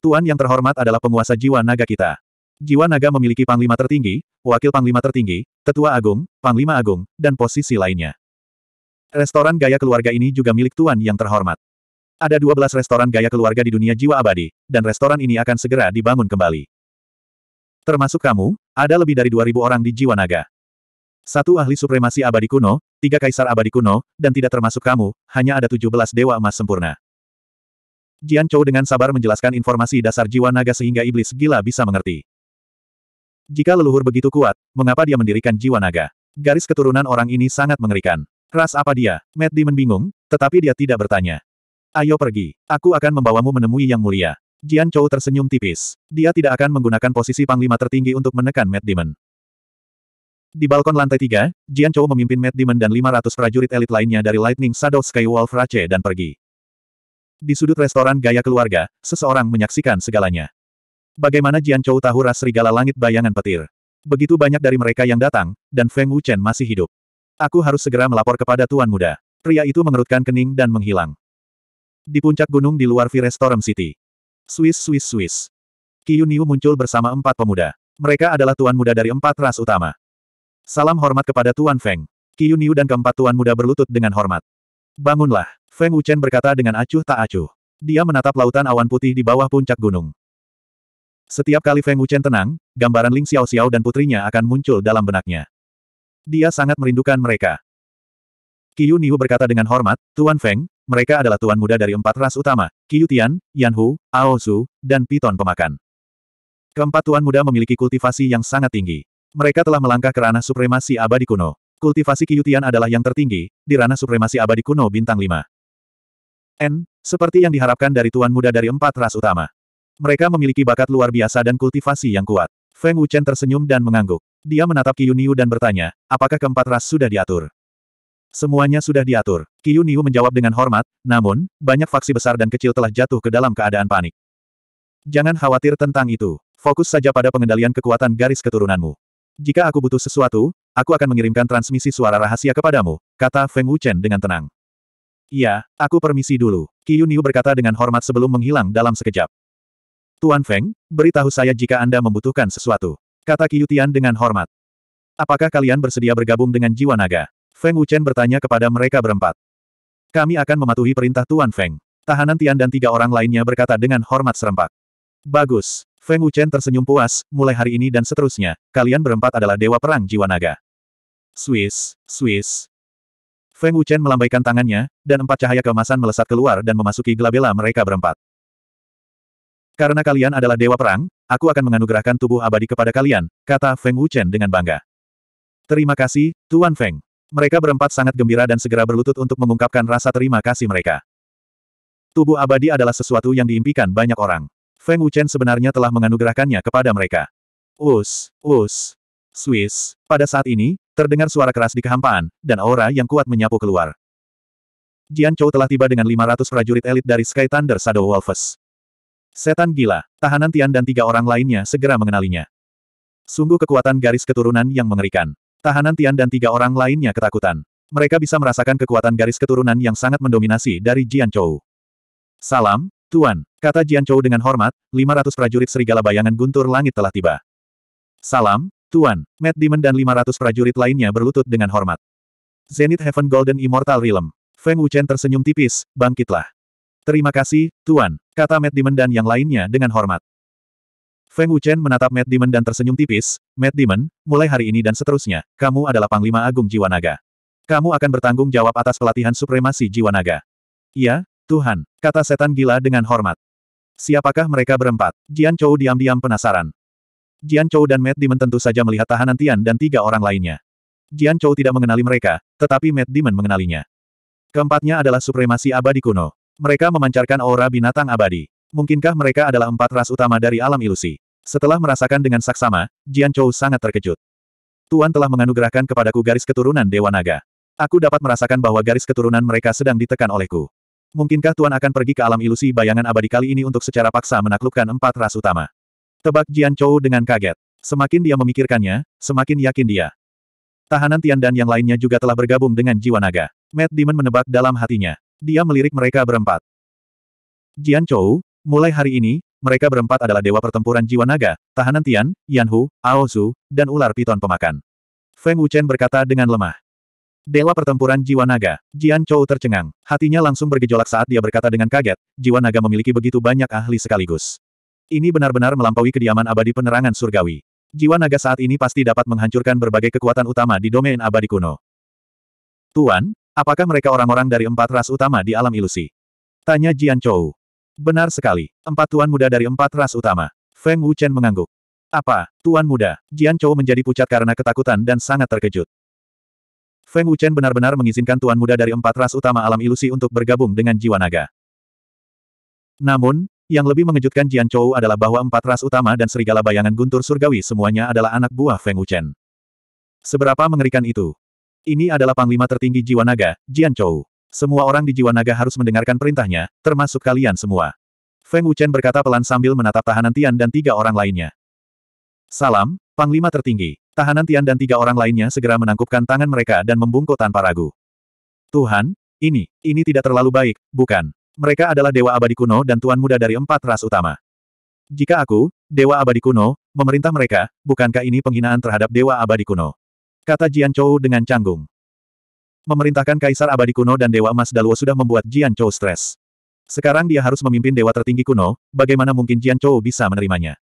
Tuan yang terhormat adalah penguasa jiwa naga kita. Jiwa naga memiliki panglima tertinggi, wakil panglima tertinggi, tetua agung, panglima agung, dan posisi lainnya. Restoran gaya keluarga ini juga milik Tuan yang terhormat. Ada 12 restoran gaya keluarga di dunia jiwa abadi, dan restoran ini akan segera dibangun kembali. Termasuk kamu, ada lebih dari 2.000 orang di jiwa naga. Satu ahli supremasi abadi kuno, tiga kaisar abadi kuno, dan tidak termasuk kamu, hanya ada 17 dewa emas sempurna. Jian Chou dengan sabar menjelaskan informasi dasar jiwa naga sehingga iblis gila bisa mengerti. Jika leluhur begitu kuat, mengapa dia mendirikan jiwa naga? Garis keturunan orang ini sangat mengerikan. Ras apa dia? Matt Demon bingung, tetapi dia tidak bertanya. Ayo pergi, aku akan membawamu menemui yang mulia. Jian Chou tersenyum tipis. Dia tidak akan menggunakan posisi panglima tertinggi untuk menekan Matt Demon. Di balkon lantai tiga, Jian Chou memimpin Matt Demon dan 500 prajurit elit lainnya dari Lightning Shadow Skywolf Rache dan pergi. Di sudut restoran gaya keluarga, seseorang menyaksikan segalanya. Bagaimana Jian Chou tahu ras serigala langit bayangan petir? Begitu banyak dari mereka yang datang, dan Feng Wuchen masih hidup. Aku harus segera melapor kepada Tuan Muda. Pria itu mengerutkan kening dan menghilang. Di puncak gunung di luar Virestorum City. Swiss Swiss Swiss. Qiu muncul bersama empat pemuda. Mereka adalah Tuan Muda dari empat ras utama. Salam hormat kepada Tuan Feng. Qiu dan keempat Tuan Muda berlutut dengan hormat. Bangunlah. Feng Wuchen berkata dengan acuh tak acuh. Dia menatap lautan awan putih di bawah puncak gunung. Setiap kali Feng Wuchen tenang, gambaran Ling Xiao Xiao dan putrinya akan muncul dalam benaknya. Dia sangat merindukan mereka. Qiu Niu berkata dengan hormat, Tuan Feng, mereka adalah tuan muda dari empat ras utama, Qiu Tian, Yan Hu, Ao Su, dan Piton Pemakan. Keempat tuan muda memiliki kultivasi yang sangat tinggi. Mereka telah melangkah ke ranah supremasi abadi kuno. Kultivasi Qiu Tian adalah yang tertinggi, di ranah supremasi abadi kuno bintang 5. N, seperti yang diharapkan dari tuan muda dari empat ras utama. Mereka memiliki bakat luar biasa dan kultivasi yang kuat. Feng Wuchen tersenyum dan mengangguk. Dia menatap Qiyu Niu dan bertanya, apakah keempat ras sudah diatur? Semuanya sudah diatur. Qiyu Niu menjawab dengan hormat, namun, banyak faksi besar dan kecil telah jatuh ke dalam keadaan panik. Jangan khawatir tentang itu. Fokus saja pada pengendalian kekuatan garis keturunanmu. Jika aku butuh sesuatu, aku akan mengirimkan transmisi suara rahasia kepadamu, kata Feng Wuchen dengan tenang. Iya, aku permisi dulu. Qiyunyu berkata dengan hormat sebelum menghilang dalam sekejap. Tuan Feng, beritahu saya jika Anda membutuhkan sesuatu. Kata Qiyutian dengan hormat. Apakah kalian bersedia bergabung dengan jiwa naga? Feng Wuchen bertanya kepada mereka berempat. Kami akan mematuhi perintah Tuan Feng. Tahanan Tian dan tiga orang lainnya berkata dengan hormat serempak. Bagus. Feng Wuchen tersenyum puas, mulai hari ini dan seterusnya, kalian berempat adalah dewa perang jiwa naga. Swiss, Swiss, Feng Wuchen melambaikan tangannya, dan empat cahaya keemasan melesat keluar dan memasuki gelabela mereka berempat. Karena kalian adalah dewa perang, aku akan menganugerahkan tubuh abadi kepada kalian, kata Feng Wuchen dengan bangga. Terima kasih, Tuan Feng. Mereka berempat sangat gembira dan segera berlutut untuk mengungkapkan rasa terima kasih mereka. Tubuh abadi adalah sesuatu yang diimpikan banyak orang. Feng Wuchen sebenarnya telah menganugerahkannya kepada mereka. Us, us, Swiss, pada saat ini, terdengar suara keras di kehampaan, dan aura yang kuat menyapu keluar. Jian Chou telah tiba dengan 500 prajurit elit dari Sky Thunder Shadow Wolves. Setan gila, tahanan Tian dan tiga orang lainnya segera mengenalinya. Sungguh kekuatan garis keturunan yang mengerikan. Tahanan Tian dan tiga orang lainnya ketakutan. Mereka bisa merasakan kekuatan garis keturunan yang sangat mendominasi dari Jian Chou. Salam, Tuan, kata Jian Chou dengan hormat, 500 prajurit serigala bayangan guntur langit telah tiba. Salam, Tuan, Matt Demon dan 500 prajurit lainnya berlutut dengan hormat. Zenith Heaven Golden Immortal Realm. Feng Wuchen tersenyum tipis, bangkitlah. Terima kasih, Tuan, kata Matt Demon dan yang lainnya dengan hormat. Feng Wuchen menatap Matt Demon dan tersenyum tipis, Matt Demon, mulai hari ini dan seterusnya, kamu adalah Panglima Agung Jiwa Naga. Kamu akan bertanggung jawab atas pelatihan supremasi Jiwa Naga. Iya, Tuhan, kata setan gila dengan hormat. Siapakah mereka berempat? Jian Chou diam-diam penasaran. Jian Chou dan Matt Demon tentu saja melihat tahanan Tian dan tiga orang lainnya. Jian Chou tidak mengenali mereka, tetapi Matt Demon mengenalinya. Keempatnya adalah supremasi abadi kuno. Mereka memancarkan aura binatang abadi. Mungkinkah mereka adalah empat ras utama dari alam ilusi? Setelah merasakan dengan saksama, Jian Chou sangat terkejut. Tuan telah menganugerahkan kepadaku garis keturunan Dewa Naga. Aku dapat merasakan bahwa garis keturunan mereka sedang ditekan olehku. Mungkinkah Tuan akan pergi ke alam ilusi bayangan abadi kali ini untuk secara paksa menaklukkan empat ras utama? Tebak Jian Chou dengan kaget. Semakin dia memikirkannya, semakin yakin dia. Tahanan Tian dan yang lainnya juga telah bergabung dengan jiwa naga. Matt Demon menebak dalam hatinya. Dia melirik mereka berempat. Jian Chou, mulai hari ini, mereka berempat adalah dewa pertempuran jiwa naga, tahanan Tian, Yanhu, Hu, Ao Su, dan ular piton pemakan. Feng Wuchen berkata dengan lemah. Dewa pertempuran jiwa naga, Jian Chou tercengang. Hatinya langsung bergejolak saat dia berkata dengan kaget, jiwa naga memiliki begitu banyak ahli sekaligus. Ini benar-benar melampaui kediaman abadi penerangan surgawi. Jiwa naga saat ini pasti dapat menghancurkan berbagai kekuatan utama di domain abadi kuno. Tuan, apakah mereka orang-orang dari empat ras utama di alam ilusi? Tanya Jian Chou. Benar sekali, empat tuan muda dari empat ras utama. Feng Wuchen mengangguk. Apa, tuan muda? Jian Chou menjadi pucat karena ketakutan dan sangat terkejut. Feng Wuchen benar-benar mengizinkan tuan muda dari empat ras utama alam ilusi untuk bergabung dengan jiwa naga. Namun, yang lebih mengejutkan Jian Chou adalah bahwa empat ras utama dan serigala bayangan guntur surgawi semuanya adalah anak buah Feng Wuchen. Seberapa mengerikan itu? Ini adalah panglima tertinggi jiwa naga, Jian Chou. Semua orang di jiwa naga harus mendengarkan perintahnya, termasuk kalian semua. Feng Wuchen berkata pelan sambil menatap tahanan Tian dan tiga orang lainnya. Salam, Panglima tertinggi. Tahanan Tian dan tiga orang lainnya segera menangkupkan tangan mereka dan membungkuk tanpa ragu. Tuhan, ini, ini tidak terlalu baik, bukan? Mereka adalah dewa abadi kuno dan tuan muda dari empat ras utama. Jika aku, dewa abadi kuno, memerintah mereka, bukankah ini penghinaan terhadap dewa abadi kuno? Kata Jian Chou dengan canggung. Memerintahkan kaisar abadi kuno dan dewa emas Daluo sudah membuat Jian Chou stres. Sekarang dia harus memimpin dewa tertinggi kuno, bagaimana mungkin Jian Chou bisa menerimanya?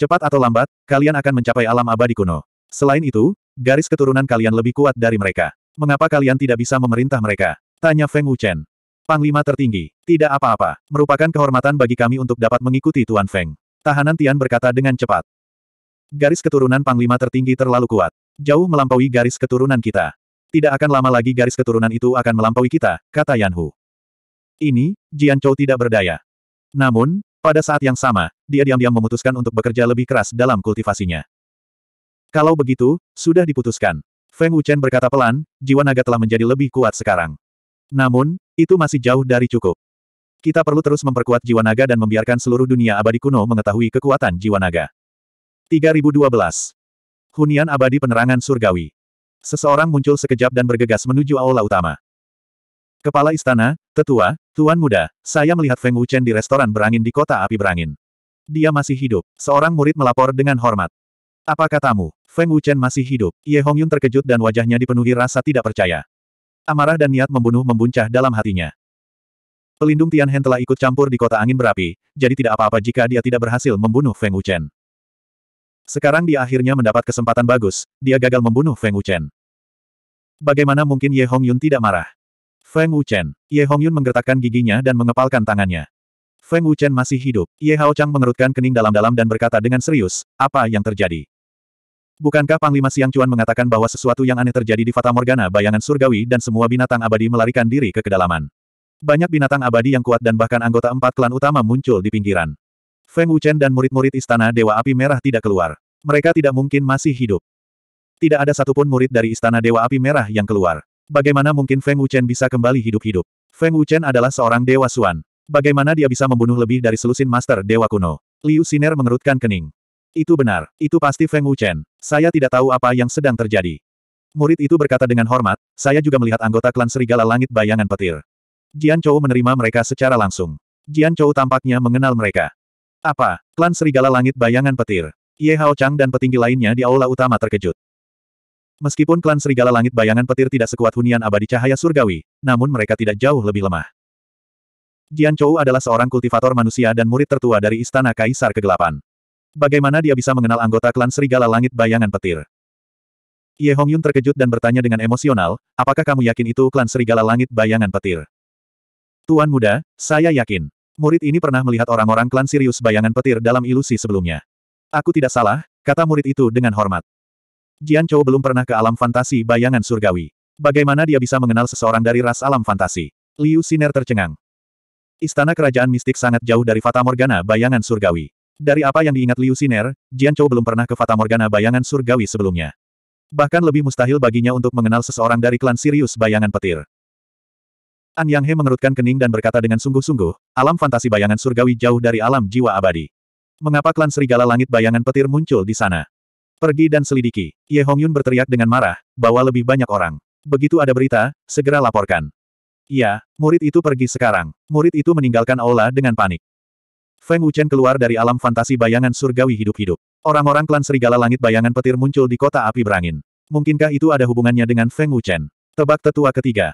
Cepat atau lambat, kalian akan mencapai alam abadi kuno. Selain itu, garis keturunan kalian lebih kuat dari mereka. Mengapa kalian tidak bisa memerintah mereka? Tanya Feng Wuchen. Panglima tertinggi, tidak apa-apa, merupakan kehormatan bagi kami untuk dapat mengikuti Tuan Feng. Tahanan Tian berkata dengan cepat. Garis keturunan Panglima tertinggi terlalu kuat. Jauh melampaui garis keturunan kita. Tidak akan lama lagi garis keturunan itu akan melampaui kita, kata Yan Hu. Ini, Jian Chou tidak berdaya. Namun, pada saat yang sama, dia diam-diam memutuskan untuk bekerja lebih keras dalam kultivasinya. Kalau begitu, sudah diputuskan. Feng Wuchen berkata pelan, jiwa naga telah menjadi lebih kuat sekarang. Namun, itu masih jauh dari cukup. Kita perlu terus memperkuat jiwa naga dan membiarkan seluruh dunia abadi kuno mengetahui kekuatan jiwa naga. 3012. Hunian abadi penerangan surgawi. Seseorang muncul sekejap dan bergegas menuju aula utama. Kepala istana, tetua, tuan muda, saya melihat Feng Wuchen di restoran berangin di kota api berangin. Dia masih hidup. Seorang murid melapor dengan hormat. Apa katamu? Feng Wuchen masih hidup. Ye Hongyun terkejut dan wajahnya dipenuhi rasa tidak percaya. Amarah dan niat membunuh membuncah dalam hatinya. Pelindung Tian telah ikut campur di kota angin berapi, jadi tidak apa-apa jika dia tidak berhasil membunuh Feng Wuchen. Sekarang dia akhirnya mendapat kesempatan bagus, dia gagal membunuh Feng Wuchen. Bagaimana mungkin Ye Hongyun tidak marah? Feng Wuchen, Ye Hongyun menggertakkan giginya dan mengepalkan tangannya. Feng Wuchen masih hidup. Ye Hao Chang mengerutkan kening dalam-dalam dan berkata dengan serius, apa yang terjadi? Bukankah Panglima Siang Cuan mengatakan bahwa sesuatu yang aneh terjadi di Fata Morgana bayangan surgawi dan semua binatang abadi melarikan diri ke kedalaman? Banyak binatang abadi yang kuat dan bahkan anggota empat klan utama muncul di pinggiran. Feng Wuchen dan murid-murid Istana Dewa Api Merah tidak keluar. Mereka tidak mungkin masih hidup. Tidak ada satupun murid dari Istana Dewa Api Merah yang keluar. Bagaimana mungkin Feng Wuchen bisa kembali hidup-hidup? Feng Wuchen adalah seorang Dewa Suan. Bagaimana dia bisa membunuh lebih dari selusin Master Dewa Kuno? Liu Siner mengerutkan kening. Itu benar, itu pasti Feng Wuchen. Saya tidak tahu apa yang sedang terjadi. Murid itu berkata dengan hormat, saya juga melihat anggota klan Serigala Langit Bayangan Petir. Jian Chou menerima mereka secara langsung. Jian Chou tampaknya mengenal mereka. Apa, klan Serigala Langit Bayangan Petir? Ye Hao Chang dan petinggi lainnya di aula utama terkejut. Meskipun klan Serigala Langit Bayangan Petir tidak sekuat hunian abadi cahaya surgawi, namun mereka tidak jauh lebih lemah. Jian Chou adalah seorang kultivator manusia dan murid tertua dari Istana Kaisar Kegelapan. Bagaimana dia bisa mengenal anggota klan Serigala Langit Bayangan Petir? Ye Hongyun terkejut dan bertanya dengan emosional, apakah kamu yakin itu klan Serigala Langit Bayangan Petir? Tuan muda, saya yakin. Murid ini pernah melihat orang-orang klan Sirius Bayangan Petir dalam ilusi sebelumnya. Aku tidak salah, kata murid itu dengan hormat. Jian Chou belum pernah ke alam fantasi bayangan surgawi. Bagaimana dia bisa mengenal seseorang dari ras alam fantasi? Liu Siner tercengang. Istana kerajaan mistik sangat jauh dari Fata Morgana bayangan surgawi. Dari apa yang diingat Liu Siner, Jian Chou belum pernah ke Fata Morgana bayangan surgawi sebelumnya. Bahkan lebih mustahil baginya untuk mengenal seseorang dari klan Sirius bayangan petir. An Yang He mengerutkan kening dan berkata dengan sungguh-sungguh, alam fantasi bayangan surgawi jauh dari alam jiwa abadi. Mengapa klan serigala langit bayangan petir muncul di sana? Pergi dan selidiki. Ye Hong Yun berteriak dengan marah, bawa lebih banyak orang. Begitu ada berita, segera laporkan. Iya, murid itu pergi sekarang. Murid itu meninggalkan aula dengan panik. Feng Wuchen keluar dari alam fantasi bayangan surgawi hidup-hidup. Orang-orang klan serigala langit bayangan petir muncul di kota api berangin. Mungkinkah itu ada hubungannya dengan Feng Wuchen? Tebak tetua ketiga.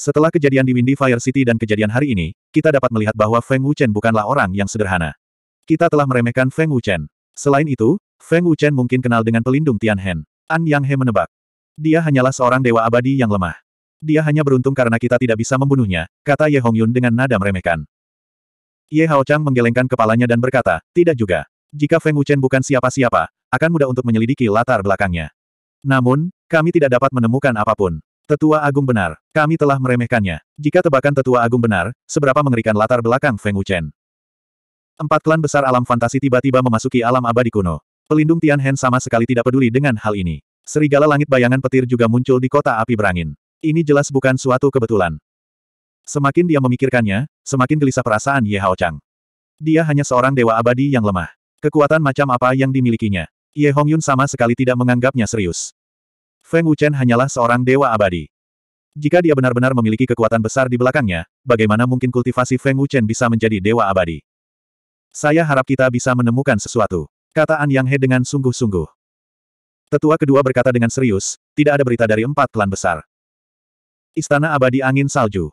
Setelah kejadian di Windy Fire City dan kejadian hari ini, kita dapat melihat bahwa Feng Wuchen bukanlah orang yang sederhana. Kita telah meremehkan Feng Wuchen. Selain itu, Feng Wuchen mungkin kenal dengan pelindung Tian An Yang He menebak. Dia hanyalah seorang dewa abadi yang lemah. Dia hanya beruntung karena kita tidak bisa membunuhnya, kata Ye Hongyun dengan nada meremehkan. Ye Hao Chang menggelengkan kepalanya dan berkata, tidak juga. Jika Feng Wuchen bukan siapa-siapa, akan mudah untuk menyelidiki latar belakangnya. Namun, kami tidak dapat menemukan apapun. Tetua Agung benar, kami telah meremehkannya. Jika tebakan Tetua Agung benar, seberapa mengerikan latar belakang Feng Wuchen. Empat klan besar alam fantasi tiba-tiba memasuki alam abadi kuno. Pelindung Tian sama sekali tidak peduli dengan hal ini. Serigala langit bayangan petir juga muncul di kota api berangin. Ini jelas bukan suatu kebetulan. Semakin dia memikirkannya, semakin gelisah perasaan Ye Hao Chang. Dia hanya seorang dewa abadi yang lemah. Kekuatan macam apa yang dimilikinya? Ye Hong Yun sama sekali tidak menganggapnya serius. Feng Wuchen hanyalah seorang dewa abadi. Jika dia benar-benar memiliki kekuatan besar di belakangnya, bagaimana mungkin kultivasi Feng Wuchen bisa menjadi dewa abadi? Saya harap kita bisa menemukan sesuatu, kata An Yang He dengan sungguh-sungguh. Tetua kedua berkata dengan serius, tidak ada berita dari empat klan besar. Istana Abadi Angin Salju.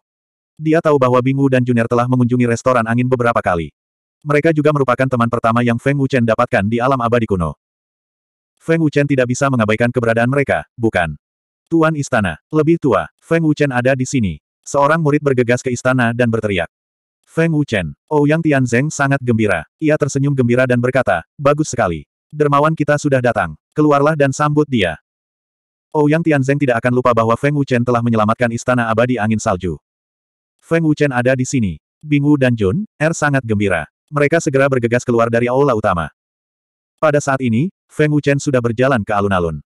Dia tahu bahwa Bingu dan Junior telah mengunjungi restoran angin beberapa kali. Mereka juga merupakan teman pertama yang Feng Wuchen dapatkan di alam abadi kuno. Feng Wuchen tidak bisa mengabaikan keberadaan mereka, bukan? Tuan Istana, lebih tua, Feng Wuchen ada di sini. Seorang murid bergegas ke istana dan berteriak. Feng Wuchen, Ouyang oh Tianzeng sangat gembira. Ia tersenyum gembira dan berkata, bagus sekali. Dermawan kita sudah datang. Keluarlah dan sambut dia. Ouyang oh Tianzeng tidak akan lupa bahwa Feng Wuchen telah menyelamatkan istana abadi angin salju. Feng Wuchen ada di sini. Wu dan Jun, Er sangat gembira. Mereka segera bergegas keluar dari aula utama. Pada saat ini, Feng Wuchen sudah berjalan ke alun-alun.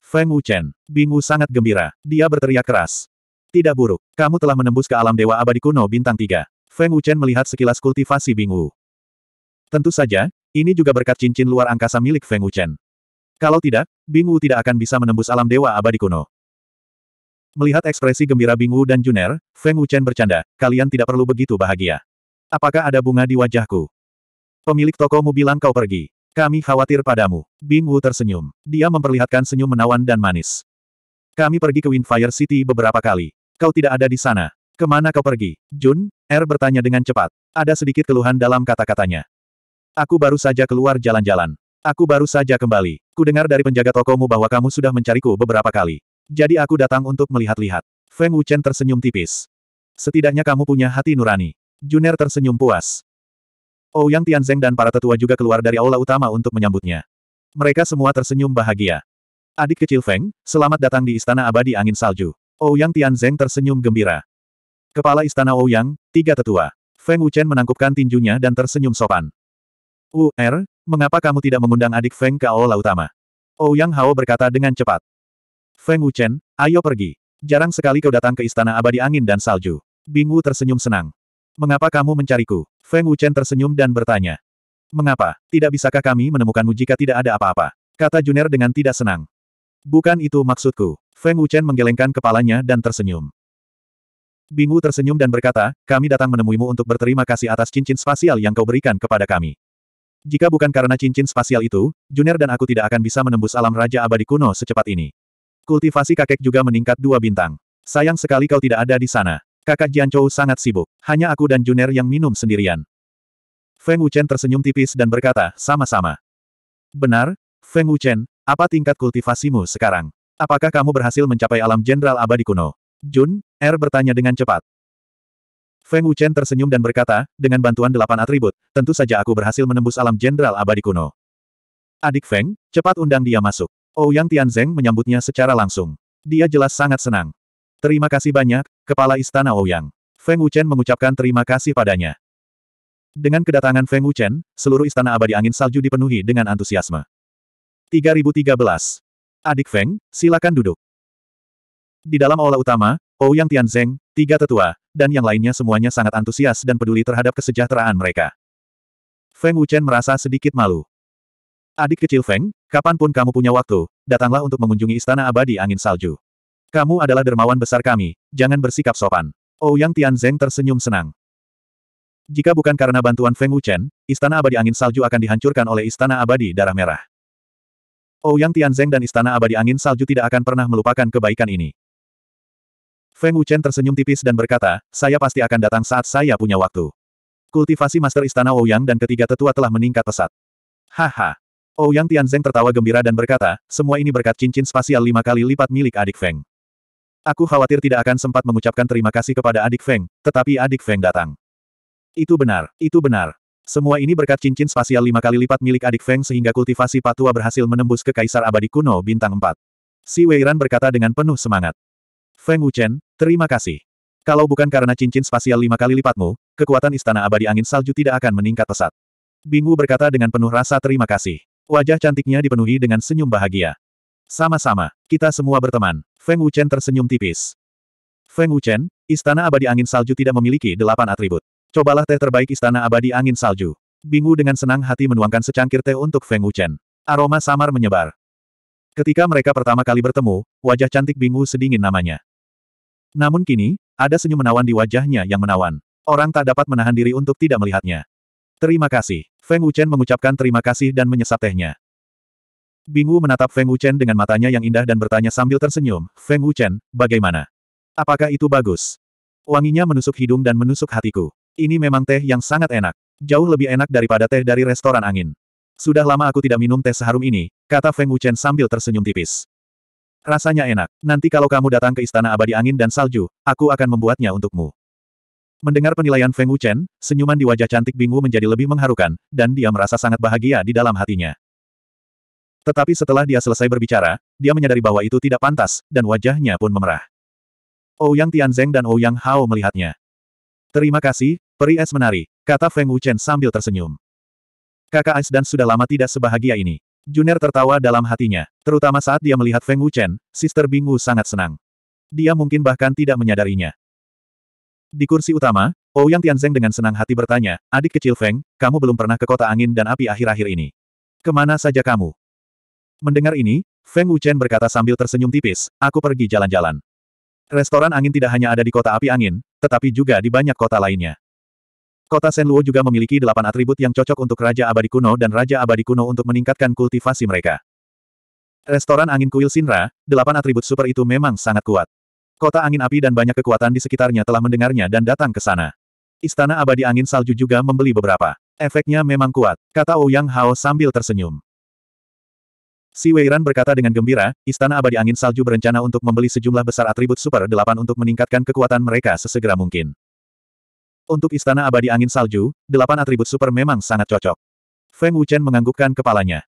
Feng Wuchen, Wu sangat gembira. Dia berteriak keras. Tidak buruk, kamu telah menembus ke alam dewa abadi kuno bintang tiga. Feng Wuchen melihat sekilas kultivasi Wu. Tentu saja, ini juga berkat cincin luar angkasa milik Feng Wuchen. Kalau tidak, Wu tidak akan bisa menembus alam dewa abadi kuno. Melihat ekspresi gembira Bingwu dan Juner, Feng Wuchen bercanda, kalian tidak perlu begitu bahagia. Apakah ada bunga di wajahku? Pemilik tokomu bilang kau pergi. Kami khawatir padamu. Bingwu tersenyum. Dia memperlihatkan senyum menawan dan manis. Kami pergi ke Windfire City beberapa kali. Kau tidak ada di sana. Kemana kau pergi? Jun, Er bertanya dengan cepat. Ada sedikit keluhan dalam kata-katanya. Aku baru saja keluar jalan-jalan. Aku baru saja kembali. Kudengar dari penjaga tokomu bahwa kamu sudah mencariku beberapa kali. Jadi aku datang untuk melihat-lihat. Feng Wuchen tersenyum tipis. Setidaknya kamu punya hati nurani. Juner tersenyum puas. Ouyang oh Tianzeng dan para tetua juga keluar dari aula utama untuk menyambutnya. Mereka semua tersenyum bahagia. Adik kecil Feng, selamat datang di Istana Abadi Angin Salju. Ouyang oh Tianzeng tersenyum gembira. Kepala Istana Ouyang, oh tiga tetua. Feng Wuchen menangkupkan tinjunya dan tersenyum sopan. U, R, er, mengapa kamu tidak mengundang adik Feng ke aula utama? Ouyang Hao berkata dengan cepat. Feng Wuchen, ayo pergi. Jarang sekali kau datang ke istana abadi angin dan salju. Bing tersenyum senang. Mengapa kamu mencariku? Feng Wuchen tersenyum dan bertanya. Mengapa? Tidak bisakah kami menemukanmu jika tidak ada apa-apa? Kata Juner dengan tidak senang. Bukan itu maksudku. Feng Wuchen menggelengkan kepalanya dan tersenyum. Bingu tersenyum dan berkata, kami datang menemuimu untuk berterima kasih atas cincin spasial yang kau berikan kepada kami. Jika bukan karena cincin spasial itu, Juner dan aku tidak akan bisa menembus alam Raja Abadi Kuno secepat ini. Kultivasi kakek juga meningkat dua bintang. Sayang sekali kau tidak ada di sana. Kakak Jianchou sangat sibuk. Hanya aku dan Juner yang minum sendirian. Feng Wuchen tersenyum tipis dan berkata, sama-sama. Benar, Feng Wuchen, apa tingkat kultivasimu sekarang? Apakah kamu berhasil mencapai alam jenderal abadi kuno? Jun, Er bertanya dengan cepat. Feng Wuchen tersenyum dan berkata, dengan bantuan delapan atribut, tentu saja aku berhasil menembus alam jenderal abadi kuno. Adik Feng, cepat undang dia masuk. Ouyang oh, Tianzeng menyambutnya secara langsung. Dia jelas sangat senang. Terima kasih banyak, Kepala Istana Ouyang. Oh Feng Wuchen mengucapkan terima kasih padanya. Dengan kedatangan Feng Wuchen, seluruh istana abadi angin salju dipenuhi dengan antusiasme. 3013. Adik Feng, silakan duduk. Di dalam aula utama, Ouyang oh Tianzeng, tiga tetua, dan yang lainnya semuanya sangat antusias dan peduli terhadap kesejahteraan mereka. Feng Wuchen merasa sedikit malu. Adik kecil Feng, kapanpun kamu punya waktu, datanglah untuk mengunjungi Istana Abadi Angin Salju. Kamu adalah dermawan besar kami, jangan bersikap sopan. Ouyang oh, Tianzeng tersenyum senang. Jika bukan karena bantuan Feng Wuchen, Istana Abadi Angin Salju akan dihancurkan oleh Istana Abadi Darah Merah. Ouyang oh, Tianzeng dan Istana Abadi Angin Salju tidak akan pernah melupakan kebaikan ini. Feng Wuchen tersenyum tipis dan berkata, saya pasti akan datang saat saya punya waktu. Kultivasi Master Istana Ouyang dan ketiga tetua telah meningkat pesat. Haha, Oh, Ouyang Tianzeng tertawa gembira dan berkata, semua ini berkat cincin spasial lima kali lipat milik adik Feng. Aku khawatir tidak akan sempat mengucapkan terima kasih kepada adik Feng, tetapi adik Feng datang. Itu benar, itu benar. Semua ini berkat cincin spasial lima kali lipat milik adik Feng sehingga kultivasi patua berhasil menembus ke Kaisar Abadi Kuno Bintang 4. Si Weiran berkata dengan penuh semangat. Feng Wuchen, terima kasih. Kalau bukan karena cincin spasial lima kali lipatmu, kekuatan Istana Abadi Angin Salju tidak akan meningkat pesat. Bingu berkata dengan penuh rasa terima kasih. Wajah cantiknya dipenuhi dengan senyum bahagia. Sama-sama, kita semua berteman. Feng Wuchen tersenyum tipis. Feng Wuchen, Istana Abadi Angin Salju tidak memiliki delapan atribut. Cobalah teh terbaik Istana Abadi Angin Salju. Bingu dengan senang hati menuangkan secangkir teh untuk Feng Wuchen. Aroma samar menyebar. Ketika mereka pertama kali bertemu, wajah cantik Bingu sedingin namanya. Namun kini, ada senyum menawan di wajahnya yang menawan. Orang tak dapat menahan diri untuk tidak melihatnya. Terima kasih. Feng Wuchen mengucapkan terima kasih dan menyesap tehnya. Bingu menatap Feng Wuchen dengan matanya yang indah dan bertanya sambil tersenyum, Feng Wuchen, bagaimana? Apakah itu bagus? Wanginya menusuk hidung dan menusuk hatiku. Ini memang teh yang sangat enak. Jauh lebih enak daripada teh dari restoran angin. Sudah lama aku tidak minum teh seharum ini, kata Feng Wuchen sambil tersenyum tipis. Rasanya enak. Nanti kalau kamu datang ke Istana Abadi Angin dan Salju, aku akan membuatnya untukmu. Mendengar penilaian Feng Wuchen, senyuman di wajah cantik Bingu menjadi lebih mengharukan, dan dia merasa sangat bahagia di dalam hatinya. Tetapi setelah dia selesai berbicara, dia menyadari bahwa itu tidak pantas, dan wajahnya pun memerah. Ouyang oh Tianzeng dan Ouyang oh Hao melihatnya. Terima kasih, peri es menari, kata Feng Wuchen sambil tersenyum. Kakak Ais dan sudah lama tidak sebahagia ini. Juner tertawa dalam hatinya, terutama saat dia melihat Feng Wuchen, Sister Wu sangat senang. Dia mungkin bahkan tidak menyadarinya. Di kursi utama, Ouyang Tianzeng dengan senang hati bertanya, adik kecil Feng, kamu belum pernah ke kota angin dan api akhir-akhir ini. Kemana saja kamu? Mendengar ini, Feng Wuchen berkata sambil tersenyum tipis, aku pergi jalan-jalan. Restoran angin tidak hanya ada di kota api angin, tetapi juga di banyak kota lainnya. Kota Senluo juga memiliki delapan atribut yang cocok untuk Raja Abadi Kuno dan Raja Abadi Kuno untuk meningkatkan kultivasi mereka. Restoran angin kuil Sinra, delapan atribut super itu memang sangat kuat. Kota angin api dan banyak kekuatan di sekitarnya telah mendengarnya dan datang ke sana. Istana abadi angin salju juga membeli beberapa. Efeknya memang kuat, kata Ouyang Hao sambil tersenyum. Si Weiran berkata dengan gembira, Istana Abadi Angin Salju berencana untuk membeli sejumlah besar atribut Super delapan untuk meningkatkan kekuatan mereka sesegera mungkin. Untuk Istana Abadi Angin Salju, delapan atribut Super memang sangat cocok. Feng Wuchen menganggukkan kepalanya.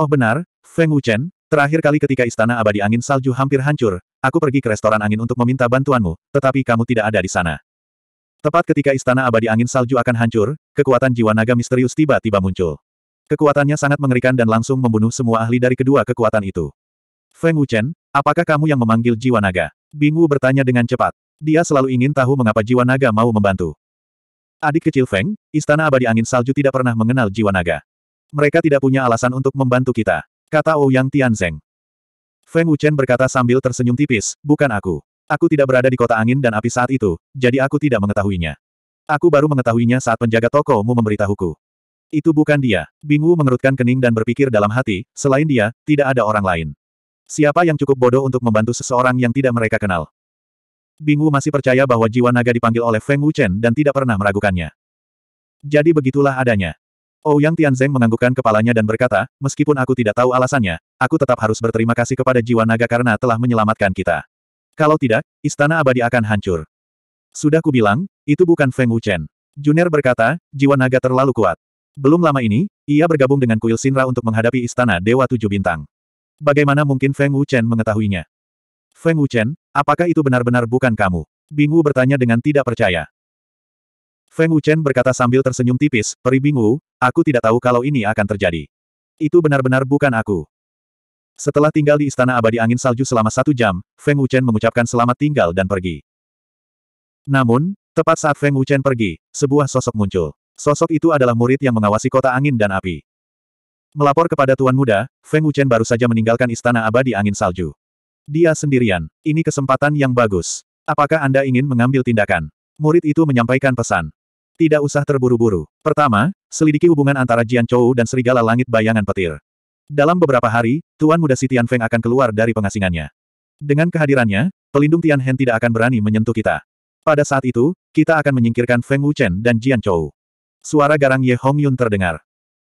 Oh benar, Feng Wuchen, terakhir kali ketika Istana Abadi Angin Salju hampir hancur, Aku pergi ke restoran angin untuk meminta bantuanmu, tetapi kamu tidak ada di sana. Tepat ketika istana abadi angin salju akan hancur, kekuatan jiwa naga misterius tiba-tiba muncul. Kekuatannya sangat mengerikan dan langsung membunuh semua ahli dari kedua kekuatan itu. Feng Wuchen, apakah kamu yang memanggil jiwa naga? Wu bertanya dengan cepat. Dia selalu ingin tahu mengapa jiwa naga mau membantu. Adik kecil Feng, Istana Abadi Angin Salju tidak pernah mengenal jiwa naga. Mereka tidak punya alasan untuk membantu kita, kata Ouyang Tianzeng. Feng Wuchen berkata sambil tersenyum tipis, bukan aku. Aku tidak berada di kota angin dan api saat itu, jadi aku tidak mengetahuinya. Aku baru mengetahuinya saat penjaga tokomu memberitahuku. Itu bukan dia. Bingwu mengerutkan kening dan berpikir dalam hati, selain dia, tidak ada orang lain. Siapa yang cukup bodoh untuk membantu seseorang yang tidak mereka kenal? Bingwu masih percaya bahwa jiwa naga dipanggil oleh Feng Wuchen dan tidak pernah meragukannya. Jadi begitulah adanya. Ouyang oh, Tianzeng menganggukkan kepalanya dan berkata, meskipun aku tidak tahu alasannya, aku tetap harus berterima kasih kepada jiwa naga karena telah menyelamatkan kita. Kalau tidak, istana abadi akan hancur. Sudah kubilang, itu bukan Feng Wuchen. Juner berkata, jiwa naga terlalu kuat. Belum lama ini, ia bergabung dengan kuil Sinra untuk menghadapi istana Dewa Tujuh Bintang. Bagaimana mungkin Feng Wuchen mengetahuinya? Feng Wuchen, apakah itu benar-benar bukan kamu? Bingu bertanya dengan tidak percaya. Feng Wuchen berkata sambil tersenyum tipis, Peri Bingu, aku tidak tahu kalau ini akan terjadi. Itu benar-benar bukan aku. Setelah tinggal di Istana Abadi Angin Salju selama satu jam, Feng Wuchen mengucapkan selamat tinggal dan pergi. Namun, tepat saat Feng Wuchen pergi, sebuah sosok muncul. Sosok itu adalah murid yang mengawasi kota angin dan api. Melapor kepada Tuan Muda, Feng Wuchen baru saja meninggalkan Istana Abadi Angin Salju. Dia sendirian. Ini kesempatan yang bagus. Apakah Anda ingin mengambil tindakan? Murid itu menyampaikan pesan. Tidak usah terburu-buru. Pertama, selidiki hubungan antara Jian Chou dan Serigala Langit Bayangan Petir. Dalam beberapa hari, Tuan Muda Sitian Feng akan keluar dari pengasingannya. Dengan kehadirannya, pelindung Tian Hen tidak akan berani menyentuh kita. Pada saat itu, kita akan menyingkirkan Feng Wuchen dan Jian Chou. Suara garang Ye Hong Yun terdengar.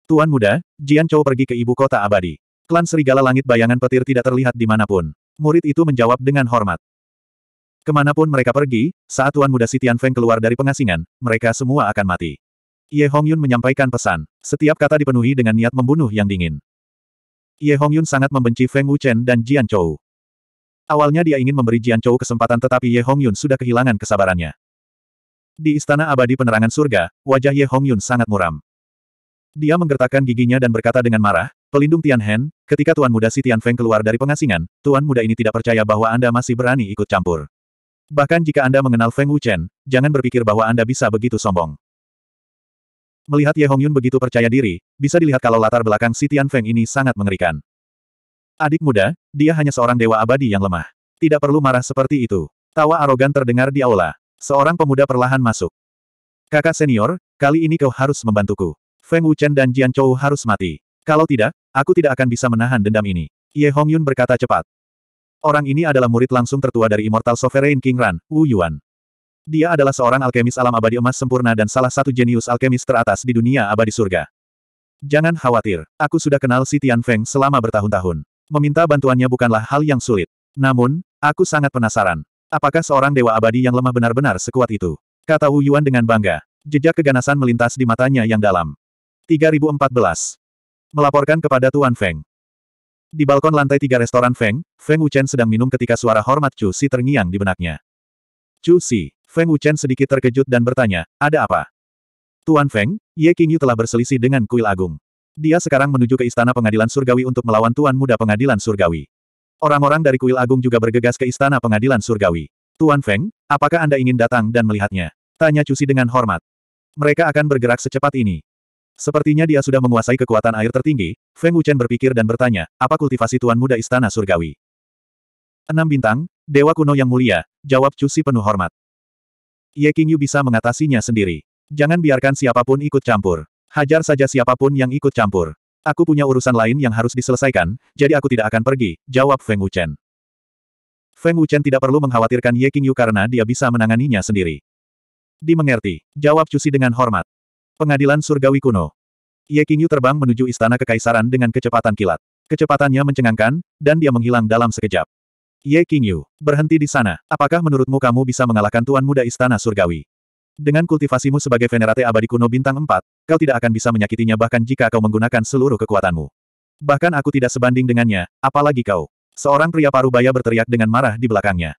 Tuan Muda, Jian Chou pergi ke ibu kota abadi. Klan Serigala Langit Bayangan Petir tidak terlihat di dimanapun. Murid itu menjawab dengan hormat. Kemanapun mereka pergi, saat Tuan Muda Sitian Feng keluar dari pengasingan, mereka semua akan mati. Ye Hongyun menyampaikan pesan. Setiap kata dipenuhi dengan niat membunuh yang dingin. Ye Hongyun sangat membenci Feng Wuchen dan Jian Chou. Awalnya dia ingin memberi Jian Chou kesempatan tetapi Ye Hongyun sudah kehilangan kesabarannya. Di Istana Abadi Penerangan Surga, wajah Ye Hongyun sangat muram. Dia menggertakkan giginya dan berkata dengan marah, Pelindung Tian Hen, ketika Tuan Muda Sitian Feng keluar dari pengasingan, Tuan Muda ini tidak percaya bahwa Anda masih berani ikut campur. Bahkan jika Anda mengenal Feng Wuchen, jangan berpikir bahwa Anda bisa begitu sombong. Melihat Ye Hongyun begitu percaya diri, bisa dilihat kalau latar belakang si Tian Feng ini sangat mengerikan. Adik muda, dia hanya seorang dewa abadi yang lemah. Tidak perlu marah seperti itu. Tawa arogan terdengar di aula. Seorang pemuda perlahan masuk. Kakak senior, kali ini kau harus membantuku. Feng Wuchen dan Jian Chou harus mati. Kalau tidak, aku tidak akan bisa menahan dendam ini. Ye Hongyun berkata cepat. Orang ini adalah murid langsung tertua dari Immortal Sovereign King Ran, Wu Yuan. Dia adalah seorang alkemis alam abadi emas sempurna dan salah satu jenius alkemis teratas di dunia abadi surga. Jangan khawatir, aku sudah kenal si Tian Feng selama bertahun-tahun. Meminta bantuannya bukanlah hal yang sulit. Namun, aku sangat penasaran. Apakah seorang dewa abadi yang lemah benar-benar sekuat itu? Kata Wu Yuan dengan bangga. Jejak keganasan melintas di matanya yang dalam. 3014. Melaporkan kepada Tuan Feng. Di balkon lantai tiga restoran Feng, Feng Wuchen sedang minum ketika suara hormat Chu Si terngiang di benaknya. Chu Si, Feng Wuchen sedikit terkejut dan bertanya, ada apa? Tuan Feng, Ye Qingyu telah berselisih dengan kuil agung. Dia sekarang menuju ke istana pengadilan surgawi untuk melawan Tuan Muda pengadilan surgawi. Orang-orang dari kuil agung juga bergegas ke istana pengadilan surgawi. Tuan Feng, apakah Anda ingin datang dan melihatnya? Tanya Cusi dengan hormat. Mereka akan bergerak secepat ini. Sepertinya dia sudah menguasai kekuatan air tertinggi, Feng Wuchen berpikir dan bertanya, apa kultivasi Tuan Muda Istana Surgawi? Enam bintang, Dewa Kuno Yang Mulia, jawab Cusi penuh hormat. Ye King Yu bisa mengatasinya sendiri. Jangan biarkan siapapun ikut campur. Hajar saja siapapun yang ikut campur. Aku punya urusan lain yang harus diselesaikan, jadi aku tidak akan pergi, jawab Feng Wuchen. Feng Wuchen tidak perlu mengkhawatirkan Ye King Yu karena dia bisa menanganinya sendiri. Dimengerti, jawab Cusi dengan hormat. Pengadilan Surgawi Kuno. Ye Qingyu terbang menuju istana kekaisaran dengan kecepatan kilat. Kecepatannya mencengangkan, dan dia menghilang dalam sekejap. Ye Qingyu, berhenti di sana. Apakah menurutmu kamu bisa mengalahkan tuan muda istana surgawi? Dengan kultivasimu sebagai venerate abadi kuno bintang 4, kau tidak akan bisa menyakitinya bahkan jika kau menggunakan seluruh kekuatanmu. Bahkan aku tidak sebanding dengannya, apalagi kau. Seorang pria parubaya berteriak dengan marah di belakangnya.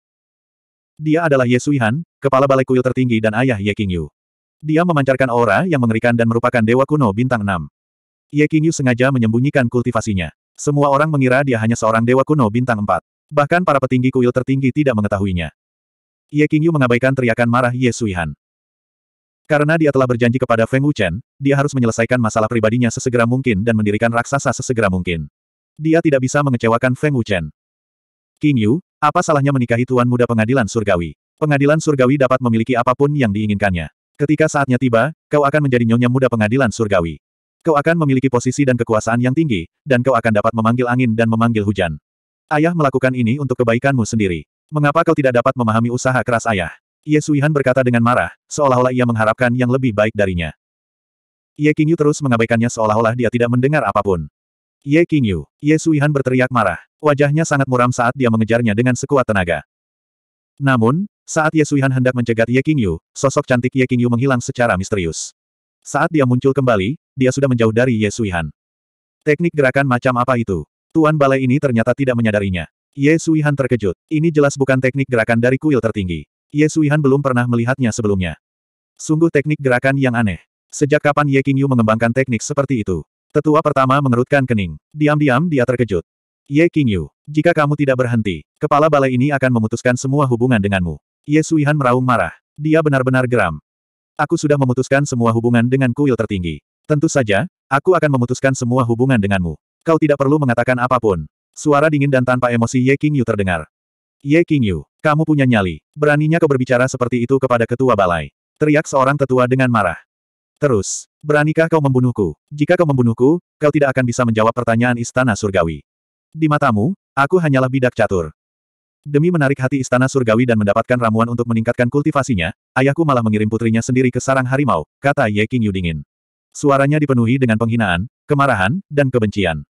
Dia adalah Ye Suihan, kepala balai kuil tertinggi dan ayah Ye Qingyu. Dia memancarkan aura yang mengerikan dan merupakan dewa kuno bintang 6. Ye Qingyu sengaja menyembunyikan kultivasinya. Semua orang mengira dia hanya seorang dewa kuno bintang 4. Bahkan para petinggi kuil tertinggi tidak mengetahuinya. Ye Qingyu mengabaikan teriakan marah Ye Suihan. Karena dia telah berjanji kepada Feng Wuchen, dia harus menyelesaikan masalah pribadinya sesegera mungkin dan mendirikan raksasa sesegera mungkin. Dia tidak bisa mengecewakan Feng Wuchen. Qingyu, apa salahnya menikahi tuan muda pengadilan surgawi? Pengadilan surgawi dapat memiliki apapun yang diinginkannya. Ketika saatnya tiba, kau akan menjadi nyonya muda pengadilan surgawi. Kau akan memiliki posisi dan kekuasaan yang tinggi, dan kau akan dapat memanggil angin dan memanggil hujan. Ayah melakukan ini untuk kebaikanmu sendiri. Mengapa kau tidak dapat memahami usaha keras ayah? Ye Suihan berkata dengan marah, seolah-olah ia mengharapkan yang lebih baik darinya. Ye Qingyu terus mengabaikannya seolah-olah dia tidak mendengar apapun. Ye Qingyu, Ye Suihan berteriak marah. Wajahnya sangat muram saat dia mengejarnya dengan sekuat tenaga. Namun, saat Ye Suihan hendak mencegat Ye Qingyu, sosok cantik Ye Qingyu menghilang secara misterius. Saat dia muncul kembali, dia sudah menjauh dari Ye Suihan. Teknik gerakan macam apa itu? Tuan balai ini ternyata tidak menyadarinya. Ye Suihan terkejut. Ini jelas bukan teknik gerakan dari kuil tertinggi. Ye Suihan belum pernah melihatnya sebelumnya. Sungguh teknik gerakan yang aneh. Sejak kapan Ye Qingyu mengembangkan teknik seperti itu? Tetua pertama mengerutkan kening. Diam-diam dia terkejut. Ye Qingyu, jika kamu tidak berhenti, kepala balai ini akan memutuskan semua hubungan denganmu. Ye Suihan meraung marah. Dia benar-benar geram. Aku sudah memutuskan semua hubungan dengan kuil tertinggi. Tentu saja, aku akan memutuskan semua hubungan denganmu. Kau tidak perlu mengatakan apapun. Suara dingin dan tanpa emosi Ye King Yu terdengar. Ye King Yu, kamu punya nyali. Beraninya kau berbicara seperti itu kepada ketua balai. Teriak seorang tetua dengan marah. Terus, beranikah kau membunuhku? Jika kau membunuhku, kau tidak akan bisa menjawab pertanyaan istana surgawi. Di matamu, aku hanyalah bidak catur. Demi menarik hati istana surgawi dan mendapatkan ramuan untuk meningkatkan kultivasinya, ayahku malah mengirim putrinya sendiri ke sarang harimau, kata Ye King dingin. Suaranya dipenuhi dengan penghinaan, kemarahan, dan kebencian.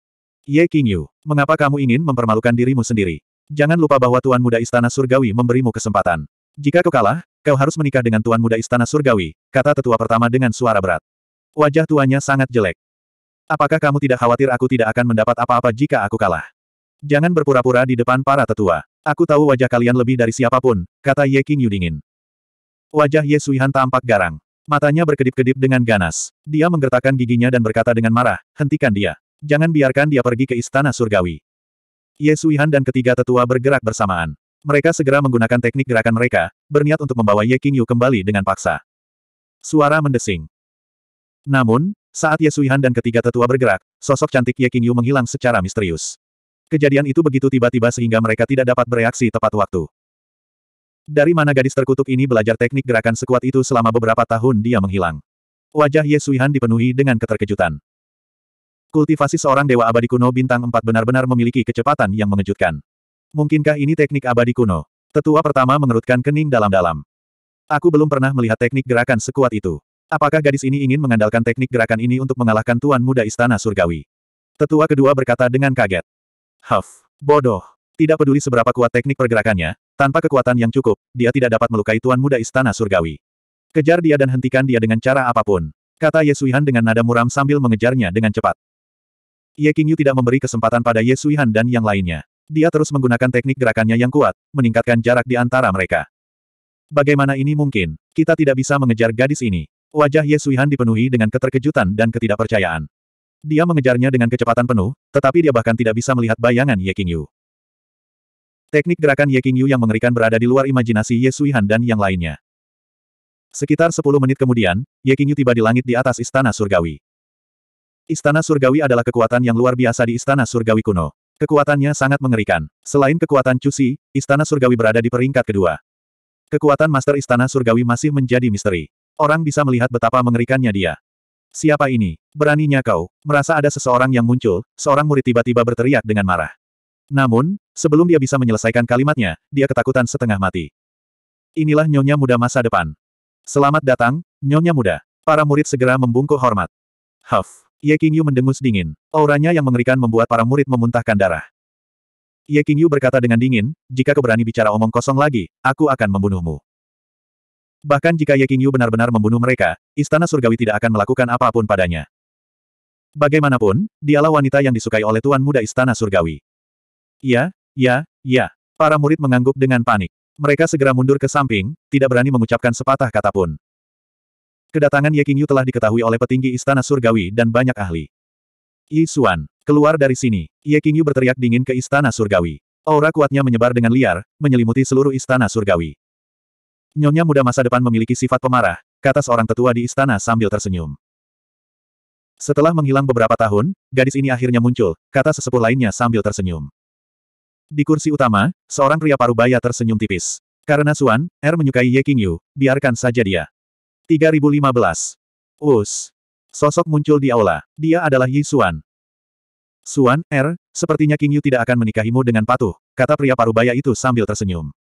Ye King mengapa kamu ingin mempermalukan dirimu sendiri? Jangan lupa bahwa Tuan Muda Istana Surgawi memberimu kesempatan. Jika kau kalah, kau harus menikah dengan Tuan Muda Istana Surgawi, kata tetua pertama dengan suara berat. Wajah tuanya sangat jelek. Apakah kamu tidak khawatir aku tidak akan mendapat apa-apa jika aku kalah? Jangan berpura-pura di depan para tetua. Aku tahu wajah kalian lebih dari siapapun, kata Ye King Yu dingin. Wajah Ye Suihan tampak garang. Matanya berkedip-kedip dengan ganas. Dia menggertakkan giginya dan berkata dengan marah, hentikan dia. Jangan biarkan dia pergi ke istana surgawi. Ye Suihan dan ketiga tetua bergerak bersamaan. Mereka segera menggunakan teknik gerakan mereka, berniat untuk membawa Ye King Yu kembali dengan paksa. Suara mendesing. Namun, saat Ye Suihan dan ketiga tetua bergerak, sosok cantik Ye King Yu menghilang secara misterius. Kejadian itu begitu tiba-tiba sehingga mereka tidak dapat bereaksi tepat waktu. Dari mana gadis terkutuk ini belajar teknik gerakan sekuat itu selama beberapa tahun dia menghilang. Wajah Ye Suihan dipenuhi dengan keterkejutan. Kultivasi seorang dewa abadi kuno bintang 4 benar-benar memiliki kecepatan yang mengejutkan. Mungkinkah ini teknik abadi kuno? Tetua pertama mengerutkan kening dalam-dalam. Aku belum pernah melihat teknik gerakan sekuat itu. Apakah gadis ini ingin mengandalkan teknik gerakan ini untuk mengalahkan tuan muda istana surgawi? Tetua kedua berkata dengan kaget. Huff. Bodoh. Tidak peduli seberapa kuat teknik pergerakannya, tanpa kekuatan yang cukup, dia tidak dapat melukai tuan muda istana surgawi. Kejar dia dan hentikan dia dengan cara apapun. Kata Ye Suihan dengan nada muram sambil mengejarnya dengan cepat. Ye Qingyu tidak memberi kesempatan pada Ye Suihan dan yang lainnya. Dia terus menggunakan teknik gerakannya yang kuat, meningkatkan jarak di antara mereka. Bagaimana ini mungkin? Kita tidak bisa mengejar gadis ini. Wajah Ye Suihan dipenuhi dengan keterkejutan dan ketidakpercayaan. Dia mengejarnya dengan kecepatan penuh, tetapi dia bahkan tidak bisa melihat bayangan Ye Qingyu. Teknik gerakan Ye Qingyu yang mengerikan berada di luar imajinasi Ye Suihan dan yang lainnya. Sekitar 10 menit kemudian, Ye Qingyu tiba di langit di atas Istana Surgawi. Istana Surgawi adalah kekuatan yang luar biasa di Istana Surgawi kuno. Kekuatannya sangat mengerikan. Selain kekuatan Cusi, Istana Surgawi berada di peringkat kedua. Kekuatan Master Istana Surgawi masih menjadi misteri. Orang bisa melihat betapa mengerikannya dia. Siapa ini? Beraninya kau, merasa ada seseorang yang muncul, seorang murid tiba-tiba berteriak dengan marah. Namun, sebelum dia bisa menyelesaikan kalimatnya, dia ketakutan setengah mati. Inilah nyonya muda masa depan. Selamat datang, nyonya muda. Para murid segera membungkuk hormat. Huff. Ye Qingyu mendengus dingin. Auranya yang mengerikan membuat para murid memuntahkan darah. Ye Qingyu berkata dengan dingin, jika keberani bicara omong kosong lagi, aku akan membunuhmu. Bahkan jika Ye Qingyu benar-benar membunuh mereka, Istana Surgawi tidak akan melakukan apapun padanya. Bagaimanapun, dialah wanita yang disukai oleh Tuan Muda Istana Surgawi. Ya, ya, ya. Para murid mengangguk dengan panik. Mereka segera mundur ke samping, tidak berani mengucapkan sepatah kata pun. Kedatangan Ye Qingyu telah diketahui oleh petinggi Istana Surgawi dan banyak ahli. Yi Xuan, keluar dari sini. Ye Qingyu berteriak dingin ke Istana Surgawi. Aura kuatnya menyebar dengan liar, menyelimuti seluruh Istana Surgawi. Nyonya muda masa depan memiliki sifat pemarah, kata seorang tetua di istana sambil tersenyum. Setelah menghilang beberapa tahun, gadis ini akhirnya muncul, kata sesepuh lainnya sambil tersenyum. Di kursi utama, seorang pria parubaya tersenyum tipis. Karena Suan, Er menyukai Ye Qingyu, biarkan saja dia. 3015. Us. Sosok muncul di aula. Dia adalah Yi Suan. Suan, Er, sepertinya Qingyu tidak akan menikahimu dengan patuh, kata pria parubaya itu sambil tersenyum.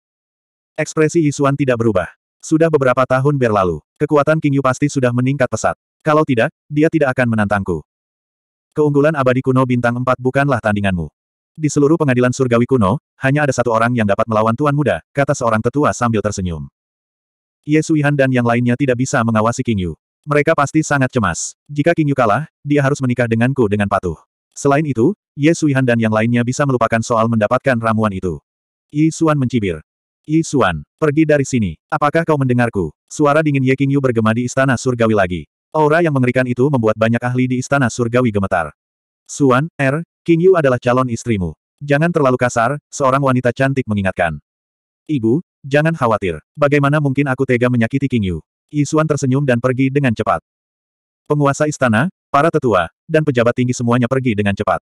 Ekspresi Yisuan tidak berubah. Sudah beberapa tahun berlalu, kekuatan King Yu pasti sudah meningkat pesat. Kalau tidak, dia tidak akan menantangku. Keunggulan abadi kuno bintang 4 bukanlah tandinganmu. Di seluruh pengadilan surgawi kuno, hanya ada satu orang yang dapat melawan Tuan Muda, kata seorang tetua sambil tersenyum. Ye Suihan dan yang lainnya tidak bisa mengawasi King Yu. Mereka pasti sangat cemas. Jika King Yu kalah, dia harus menikah denganku dengan patuh. Selain itu, Ye Suihan dan yang lainnya bisa melupakan soal mendapatkan ramuan itu. Yi Suan mencibir. Yi Xuan, pergi dari sini. Apakah kau mendengarku? Suara dingin Ye Qingyu bergema di istana surgawi lagi. Aura yang mengerikan itu membuat banyak ahli di istana surgawi gemetar. Suan, Er, Qingyu adalah calon istrimu. Jangan terlalu kasar, seorang wanita cantik mengingatkan. Ibu, jangan khawatir. Bagaimana mungkin aku tega menyakiti Qingyu? Yi Xuan tersenyum dan pergi dengan cepat. Penguasa istana, para tetua, dan pejabat tinggi semuanya pergi dengan cepat.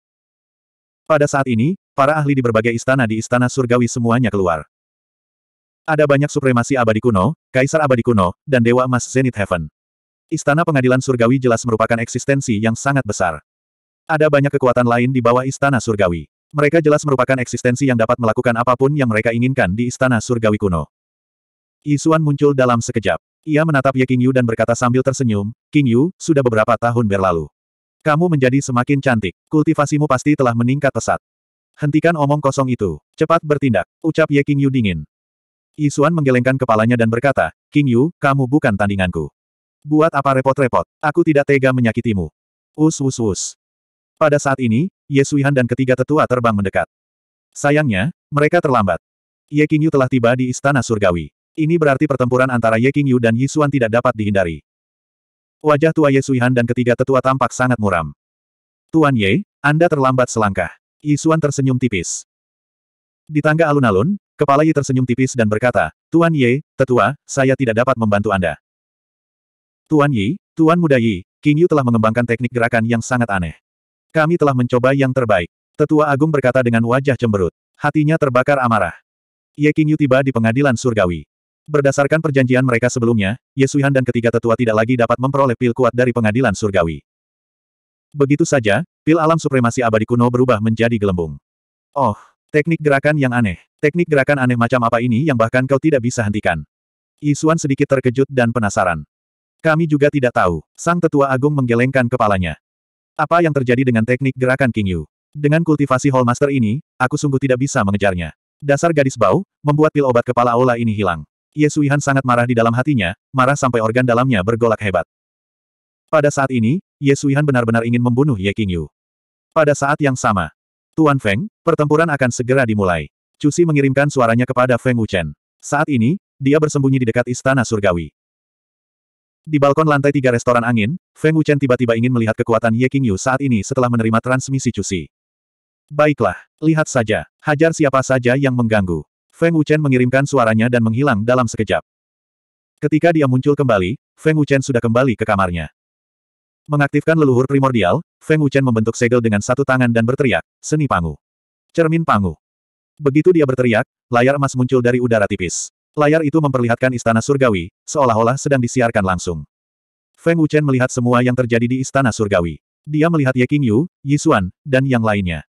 Pada saat ini, para ahli di berbagai istana di istana surgawi semuanya keluar. Ada banyak supremasi abadi kuno, kaisar abadi kuno, dan dewa emas Zenith Heaven. Istana pengadilan surgawi jelas merupakan eksistensi yang sangat besar. Ada banyak kekuatan lain di bawah istana surgawi. Mereka jelas merupakan eksistensi yang dapat melakukan apapun yang mereka inginkan di istana surgawi kuno. Isuan muncul dalam sekejap. Ia menatap Ye Yu dan berkata sambil tersenyum, King Yu, sudah beberapa tahun berlalu. Kamu menjadi semakin cantik. Kultivasimu pasti telah meningkat pesat. Hentikan omong kosong itu. Cepat bertindak. Ucap Ye Yu dingin. Isuan menggelengkan kepalanya dan berkata, King Yu, kamu bukan tandinganku. Buat apa repot-repot, aku tidak tega menyakitimu. Us us us. Pada saat ini, Ye Suihan dan ketiga tetua terbang mendekat. Sayangnya, mereka terlambat. Ye King Yu telah tiba di Istana Surgawi. Ini berarti pertempuran antara Ye King Yu dan Yisuan tidak dapat dihindari. Wajah tua Ye Suihan dan ketiga tetua tampak sangat muram. Tuan Ye, Anda terlambat selangkah. Yisuan tersenyum tipis. Di tangga alun-alun, Kepala Yi tersenyum tipis dan berkata, Tuan Ye, tetua, saya tidak dapat membantu Anda. Tuan Yi, Tuan Muda Yi, King Yu telah mengembangkan teknik gerakan yang sangat aneh. Kami telah mencoba yang terbaik. Tetua Agung berkata dengan wajah cemberut. Hatinya terbakar amarah. Ye King Yu tiba di pengadilan surgawi. Berdasarkan perjanjian mereka sebelumnya, Ye Suihan dan ketiga tetua tidak lagi dapat memperoleh pil kuat dari pengadilan surgawi. Begitu saja, pil alam supremasi abadi kuno berubah menjadi gelembung. Oh, Teknik gerakan yang aneh. Teknik gerakan aneh macam apa ini yang bahkan kau tidak bisa hentikan? Isuan sedikit terkejut dan penasaran. Kami juga tidak tahu. Sang tetua agung menggelengkan kepalanya. Apa yang terjadi dengan teknik gerakan King Yu? Dengan kultivasi Hall Master ini, aku sungguh tidak bisa mengejarnya. Dasar gadis bau, membuat pil obat kepala Aula ini hilang. Yesuihan sangat marah di dalam hatinya, marah sampai organ dalamnya bergolak hebat. Pada saat ini, Yesuihan benar-benar ingin membunuh Ye King Yu. Pada saat yang sama, Tuan Feng, pertempuran akan segera dimulai. Cusi mengirimkan suaranya kepada Feng Wuchen. Saat ini, dia bersembunyi di dekat istana surgawi. Di balkon lantai tiga restoran angin, Feng Wuchen tiba-tiba ingin melihat kekuatan Ye Qingyu saat ini setelah menerima transmisi Cusi. Baiklah, lihat saja, hajar siapa saja yang mengganggu. Feng Wuchen mengirimkan suaranya dan menghilang dalam sekejap. Ketika dia muncul kembali, Feng Wuchen sudah kembali ke kamarnya. Mengaktifkan leluhur primordial, Feng Wuchen membentuk segel dengan satu tangan dan berteriak, seni pangu. Cermin pangu. Begitu dia berteriak, layar emas muncul dari udara tipis. Layar itu memperlihatkan istana surgawi, seolah-olah sedang disiarkan langsung. Feng Wuchen melihat semua yang terjadi di istana surgawi. Dia melihat Ye Qingyu, Yi Xuan, dan yang lainnya.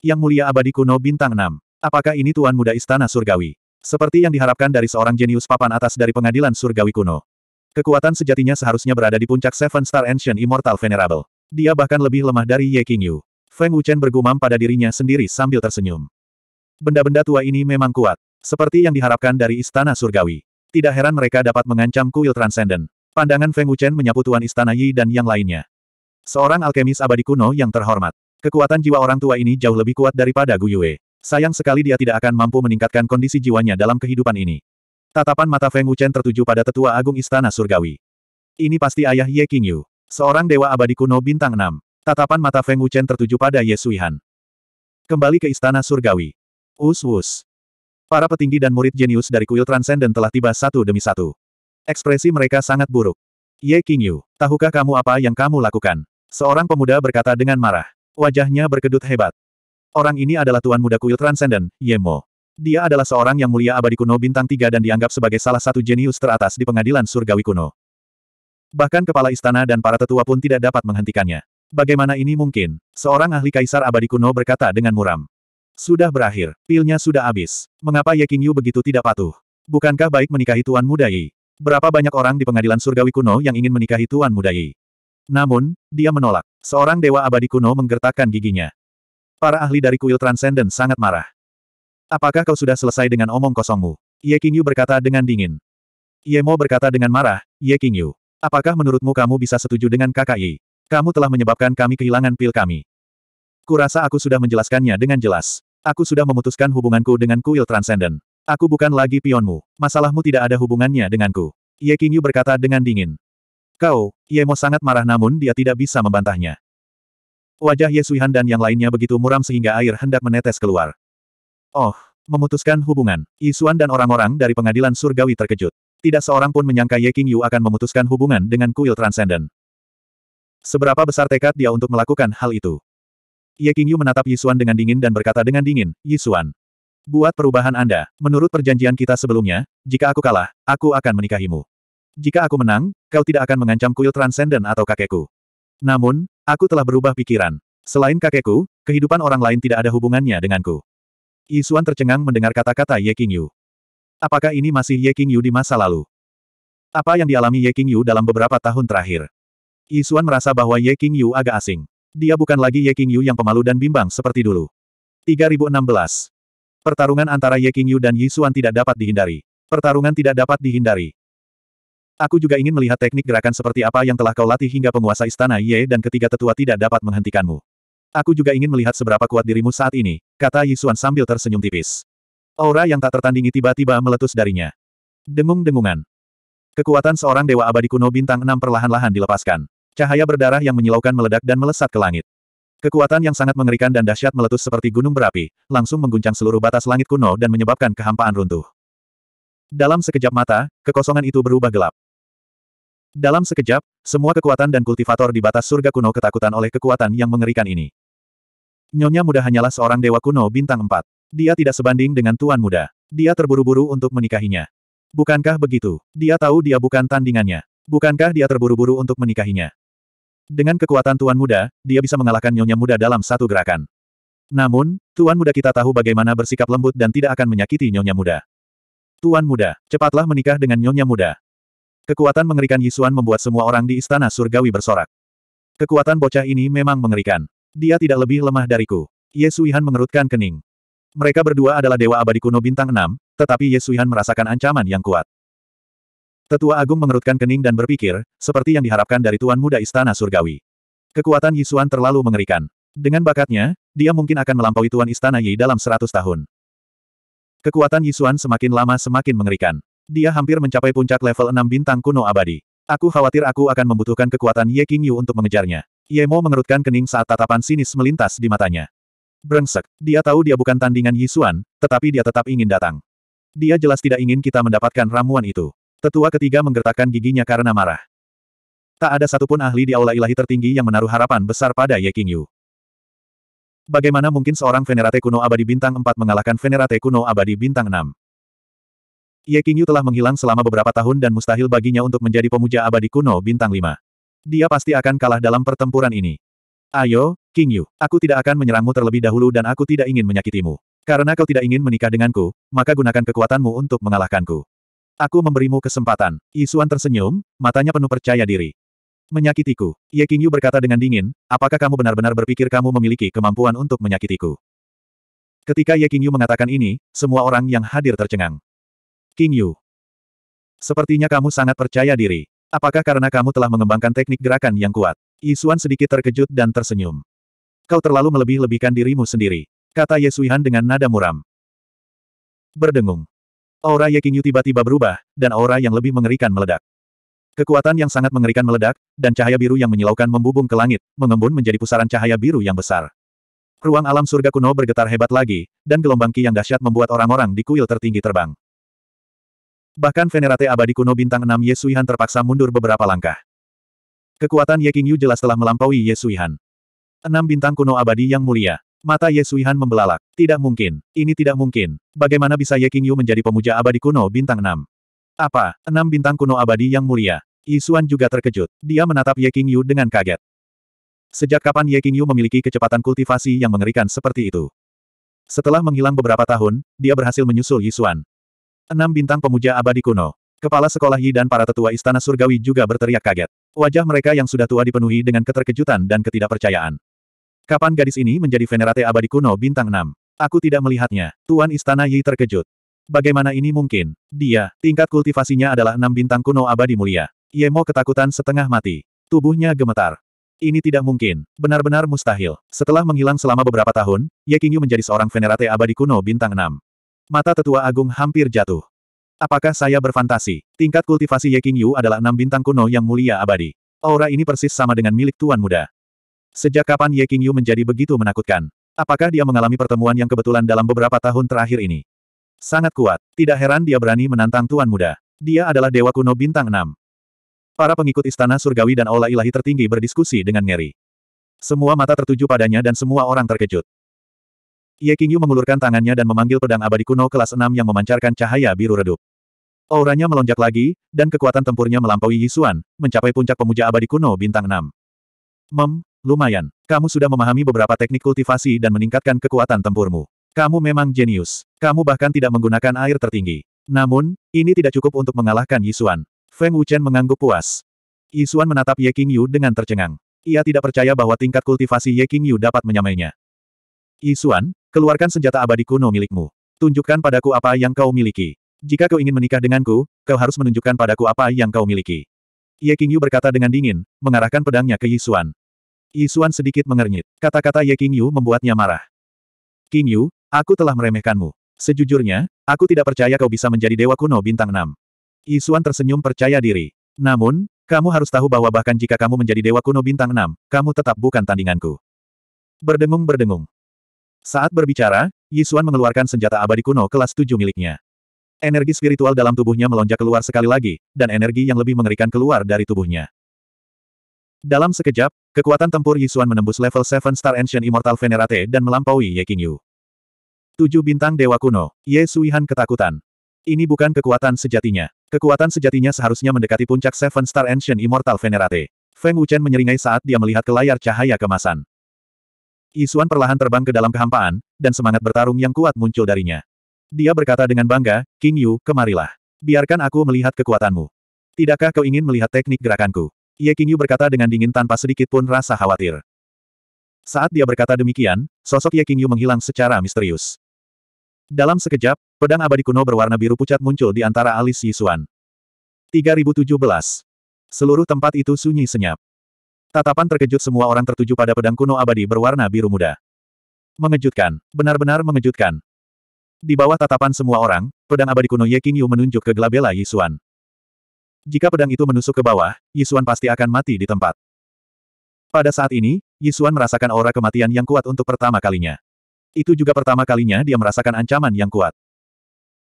Yang mulia abadi kuno bintang 6. Apakah ini tuan muda istana surgawi? Seperti yang diharapkan dari seorang jenius papan atas dari pengadilan surgawi kuno. Kekuatan sejatinya seharusnya berada di puncak Seven Star Ancient Immortal Venerable. Dia bahkan lebih lemah dari Ye King Feng Wuchen bergumam pada dirinya sendiri sambil tersenyum. Benda-benda tua ini memang kuat. Seperti yang diharapkan dari Istana Surgawi. Tidak heran mereka dapat mengancam kuil Transcendent. Pandangan Feng Wuchen menyapu tuan Istana Yi dan yang lainnya. Seorang alkemis abadi kuno yang terhormat. Kekuatan jiwa orang tua ini jauh lebih kuat daripada Gu Yue. Sayang sekali dia tidak akan mampu meningkatkan kondisi jiwanya dalam kehidupan ini. Tatapan mata Feng Wuchen tertuju pada tetua agung istana surgawi. Ini pasti ayah Ye Qingyu. Seorang dewa abadi kuno bintang 6. Tatapan mata Feng Wuchen tertuju pada Ye Suihan. Kembali ke istana surgawi. Us us. Para petinggi dan murid jenius dari kuil Transcendent telah tiba satu demi satu. Ekspresi mereka sangat buruk. Ye Qingyu, tahukah kamu apa yang kamu lakukan? Seorang pemuda berkata dengan marah. Wajahnya berkedut hebat. Orang ini adalah tuan muda kuil Transcendent, Mo. Dia adalah seorang yang mulia abadi kuno bintang tiga dan dianggap sebagai salah satu jenius teratas di pengadilan surgawi kuno. Bahkan kepala istana dan para tetua pun tidak dapat menghentikannya. Bagaimana ini mungkin? Seorang ahli kaisar abadi kuno berkata dengan muram. Sudah berakhir, pilnya sudah habis. Mengapa Ye Qingyu begitu tidak patuh? Bukankah baik menikahi Tuan Muda Yi? Berapa banyak orang di pengadilan surgawi kuno yang ingin menikahi Tuan Muda Yi? Namun, dia menolak. Seorang dewa abadi kuno menggertakkan giginya. Para ahli dari kuil Transcendent sangat marah. Apakah kau sudah selesai dengan omong kosongmu? Ye Qingyu berkata dengan dingin. Ye Mo berkata dengan marah, Ye Qingyu. Apakah menurutmu kamu bisa setuju dengan kakak Yi? Kamu telah menyebabkan kami kehilangan pil kami. Kurasa aku sudah menjelaskannya dengan jelas. Aku sudah memutuskan hubunganku dengan kuil Transcendent. Aku bukan lagi pionmu. Masalahmu tidak ada hubungannya denganku. Ye Qingyu berkata dengan dingin. Kau, Ye Mo sangat marah namun dia tidak bisa membantahnya. Wajah Ye Suihan dan yang lainnya begitu muram sehingga air hendak menetes keluar. Oh, memutuskan hubungan. Isuan dan orang-orang dari pengadilan surgawi terkejut. Tidak seorang pun menyangka Ye King Yu akan memutuskan hubungan dengan kuil Transcendent. Seberapa besar tekad dia untuk melakukan hal itu? Ye King Yu menatap Yisuan dengan dingin dan berkata dengan dingin, Yisuan. Buat perubahan Anda, menurut perjanjian kita sebelumnya, jika aku kalah, aku akan menikahimu. Jika aku menang, kau tidak akan mengancam kuil Transcendent atau kakekku. Namun, aku telah berubah pikiran. Selain kakekku, kehidupan orang lain tidak ada hubungannya denganku. Yisuan tercengang mendengar kata-kata Ye King Yu. Apakah ini masih Ye King Yu di masa lalu? Apa yang dialami Ye King Yu dalam beberapa tahun terakhir? Yisuan merasa bahwa Ye King Yu agak asing. Dia bukan lagi Ye King Yu yang pemalu dan bimbang seperti dulu. 3016. Pertarungan antara Ye King Yu dan Yisuan tidak dapat dihindari. Pertarungan tidak dapat dihindari. Aku juga ingin melihat teknik gerakan seperti apa yang telah kau latih hingga penguasa istana Ye dan ketiga tetua tidak dapat menghentikanmu. Aku juga ingin melihat seberapa kuat dirimu saat ini, kata Yisuan sambil tersenyum tipis. Aura yang tak tertandingi tiba-tiba meletus darinya. Dengung-dengungan. Kekuatan seorang dewa abadi kuno bintang enam perlahan-lahan dilepaskan. Cahaya berdarah yang menyilaukan meledak dan melesat ke langit. Kekuatan yang sangat mengerikan dan dahsyat meletus seperti gunung berapi, langsung mengguncang seluruh batas langit kuno dan menyebabkan kehampaan runtuh. Dalam sekejap mata, kekosongan itu berubah gelap. Dalam sekejap, semua kekuatan dan kultivator di batas surga kuno ketakutan oleh kekuatan yang mengerikan ini. Nyonya muda hanyalah seorang dewa kuno bintang empat. Dia tidak sebanding dengan tuan muda. Dia terburu-buru untuk menikahinya. Bukankah begitu? Dia tahu dia bukan tandingannya. Bukankah dia terburu-buru untuk menikahinya? Dengan kekuatan tuan muda, dia bisa mengalahkan nyonya muda dalam satu gerakan. Namun, tuan muda kita tahu bagaimana bersikap lembut dan tidak akan menyakiti nyonya muda. Tuan muda, cepatlah menikah dengan nyonya muda. Kekuatan mengerikan Yisuan membuat semua orang di istana surgawi bersorak. Kekuatan bocah ini memang mengerikan. Dia tidak lebih lemah dariku. Ye Suihan mengerutkan kening. Mereka berdua adalah dewa abadi kuno bintang enam, tetapi Ye Suihan merasakan ancaman yang kuat. Tetua Agung mengerutkan kening dan berpikir, seperti yang diharapkan dari Tuan Muda Istana Surgawi. Kekuatan Yisuan terlalu mengerikan. Dengan bakatnya, dia mungkin akan melampaui Tuan Istana Yi dalam seratus tahun. Kekuatan Yisuan semakin lama semakin mengerikan. Dia hampir mencapai puncak level enam bintang kuno abadi. Aku khawatir aku akan membutuhkan kekuatan Ye King Yu untuk mengejarnya. Yemo mengerutkan kening saat tatapan sinis melintas di matanya. Brengsek, dia tahu dia bukan tandingan Yisuan, tetapi dia tetap ingin datang. Dia jelas tidak ingin kita mendapatkan ramuan itu. Tetua ketiga menggertakkan giginya karena marah. Tak ada satupun ahli di aula ilahi tertinggi yang menaruh harapan besar pada Ye King Yu. Bagaimana mungkin seorang Venerate kuno abadi bintang 4 mengalahkan Venerate kuno abadi bintang 6? Ye King Yu telah menghilang selama beberapa tahun dan mustahil baginya untuk menjadi pemuja abadi kuno bintang 5. Dia pasti akan kalah dalam pertempuran ini. Ayo, King Yu, aku tidak akan menyerangmu terlebih dahulu dan aku tidak ingin menyakitimu. Karena kau tidak ingin menikah denganku, maka gunakan kekuatanmu untuk mengalahkanku. Aku memberimu kesempatan. Isuan tersenyum, matanya penuh percaya diri. Menyakitiku. Ye King Yu berkata dengan dingin, apakah kamu benar-benar berpikir kamu memiliki kemampuan untuk menyakitiku? Ketika Ye King Yu mengatakan ini, semua orang yang hadir tercengang. King Yu. Sepertinya kamu sangat percaya diri. Apakah karena kamu telah mengembangkan teknik gerakan yang kuat? Yisuan sedikit terkejut dan tersenyum. Kau terlalu melebih-lebihkan dirimu sendiri, kata Yesuihan dengan nada muram. Berdengung. Aura Ye Qingyu tiba-tiba berubah, dan aura yang lebih mengerikan meledak. Kekuatan yang sangat mengerikan meledak, dan cahaya biru yang menyilaukan membubung ke langit, mengembun menjadi pusaran cahaya biru yang besar. Ruang alam surga kuno bergetar hebat lagi, dan gelombang ki yang dahsyat membuat orang-orang di kuil tertinggi terbang. Bahkan Venerate abadi kuno bintang 6 Ye Suihan terpaksa mundur beberapa langkah. Kekuatan Ye Qingyu jelas telah melampaui Ye Suihan. Enam bintang kuno abadi yang mulia. Mata Ye Suihan membelalak. Tidak mungkin. Ini tidak mungkin. Bagaimana bisa Ye Qingyu menjadi pemuja abadi kuno bintang 6? Apa? Enam bintang kuno abadi yang mulia. Yisuan juga terkejut. Dia menatap Ye Qingyu dengan kaget. Sejak kapan Ye Qingyu memiliki kecepatan kultivasi yang mengerikan seperti itu? Setelah menghilang beberapa tahun, dia berhasil menyusul Yisuan. Enam bintang pemuja abadi kuno. Kepala sekolah Yi dan para tetua istana surgawi juga berteriak kaget. Wajah mereka yang sudah tua dipenuhi dengan keterkejutan dan ketidakpercayaan. Kapan gadis ini menjadi venerate abadi kuno bintang enam? Aku tidak melihatnya. Tuan Istana Yi terkejut. Bagaimana ini mungkin? Dia, tingkat kultivasinya adalah enam bintang kuno abadi mulia. Yemo ketakutan setengah mati. Tubuhnya gemetar. Ini tidak mungkin. Benar-benar mustahil. Setelah menghilang selama beberapa tahun, Ye Qingyu menjadi seorang venerate abadi kuno bintang enam. Mata tetua agung hampir jatuh. Apakah saya berfantasi? Tingkat kultivasi Ye Qingyu Yu adalah enam bintang kuno yang mulia abadi. Aura ini persis sama dengan milik Tuan Muda. Sejak kapan Ye Qingyu Yu menjadi begitu menakutkan? Apakah dia mengalami pertemuan yang kebetulan dalam beberapa tahun terakhir ini? Sangat kuat. Tidak heran dia berani menantang Tuan Muda. Dia adalah dewa kuno bintang enam. Para pengikut istana surgawi dan aula ilahi tertinggi berdiskusi dengan ngeri. Semua mata tertuju padanya dan semua orang terkejut. Ye Qingyu mengulurkan tangannya dan memanggil pedang abadi kuno kelas 6 yang memancarkan cahaya biru redup. Auranya melonjak lagi, dan kekuatan tempurnya melampaui Yisuan, mencapai puncak pemuja abadi kuno bintang 6. Mem, lumayan. Kamu sudah memahami beberapa teknik kultivasi dan meningkatkan kekuatan tempurmu. Kamu memang jenius. Kamu bahkan tidak menggunakan air tertinggi. Namun, ini tidak cukup untuk mengalahkan Yisuan. Feng Wuchen mengangguk puas. Yisuan menatap Ye Qingyu dengan tercengang. Ia tidak percaya bahwa tingkat kultivasi Ye Qingyu dapat menyamainya. Yisuan, Keluarkan senjata abadi kuno milikmu. Tunjukkan padaku apa yang kau miliki. Jika kau ingin menikah denganku, kau harus menunjukkan padaku apa yang kau miliki. Ye Qingyu berkata dengan dingin, mengarahkan pedangnya ke Yisuan. Yisuan sedikit mengernyit. Kata-kata Ye Qingyu membuatnya marah. Qingyu, aku telah meremehkanmu. Sejujurnya, aku tidak percaya kau bisa menjadi dewa kuno bintang enam Yisuan tersenyum percaya diri. Namun, kamu harus tahu bahwa bahkan jika kamu menjadi dewa kuno bintang enam kamu tetap bukan tandinganku. Berdengung-berdengung, saat berbicara, Yisuan mengeluarkan senjata abadi kuno kelas 7 miliknya. Energi spiritual dalam tubuhnya melonjak keluar sekali lagi, dan energi yang lebih mengerikan keluar dari tubuhnya. Dalam sekejap, kekuatan tempur Yisuan menembus level 7 Star Ancient Immortal Venerate dan melampaui Ye King Tujuh bintang dewa kuno, Ye Suihan ketakutan. Ini bukan kekuatan sejatinya. Kekuatan sejatinya seharusnya mendekati puncak Seven Star Ancient Immortal Venerate. Feng Wuchen menyeringai saat dia melihat ke layar cahaya kemasan. Isuan perlahan terbang ke dalam kehampaan, dan semangat bertarung yang kuat muncul darinya. Dia berkata dengan bangga, King Yu, kemarilah. Biarkan aku melihat kekuatanmu. Tidakkah kau ingin melihat teknik gerakanku? Ye King Yu berkata dengan dingin tanpa sedikit pun rasa khawatir. Saat dia berkata demikian, sosok Ye King Yu menghilang secara misterius. Dalam sekejap, pedang abadi kuno berwarna biru pucat muncul di antara alis Yisuan. 3017. Seluruh tempat itu sunyi senyap. Tatapan terkejut semua orang tertuju pada pedang kuno abadi berwarna biru muda. Mengejutkan, benar-benar mengejutkan. Di bawah tatapan semua orang, pedang abadi kuno Ye Qingyu menunjuk ke Glabella Yisuan. Jika pedang itu menusuk ke bawah, Yisuan pasti akan mati di tempat. Pada saat ini, Yisuan merasakan aura kematian yang kuat untuk pertama kalinya. Itu juga pertama kalinya dia merasakan ancaman yang kuat.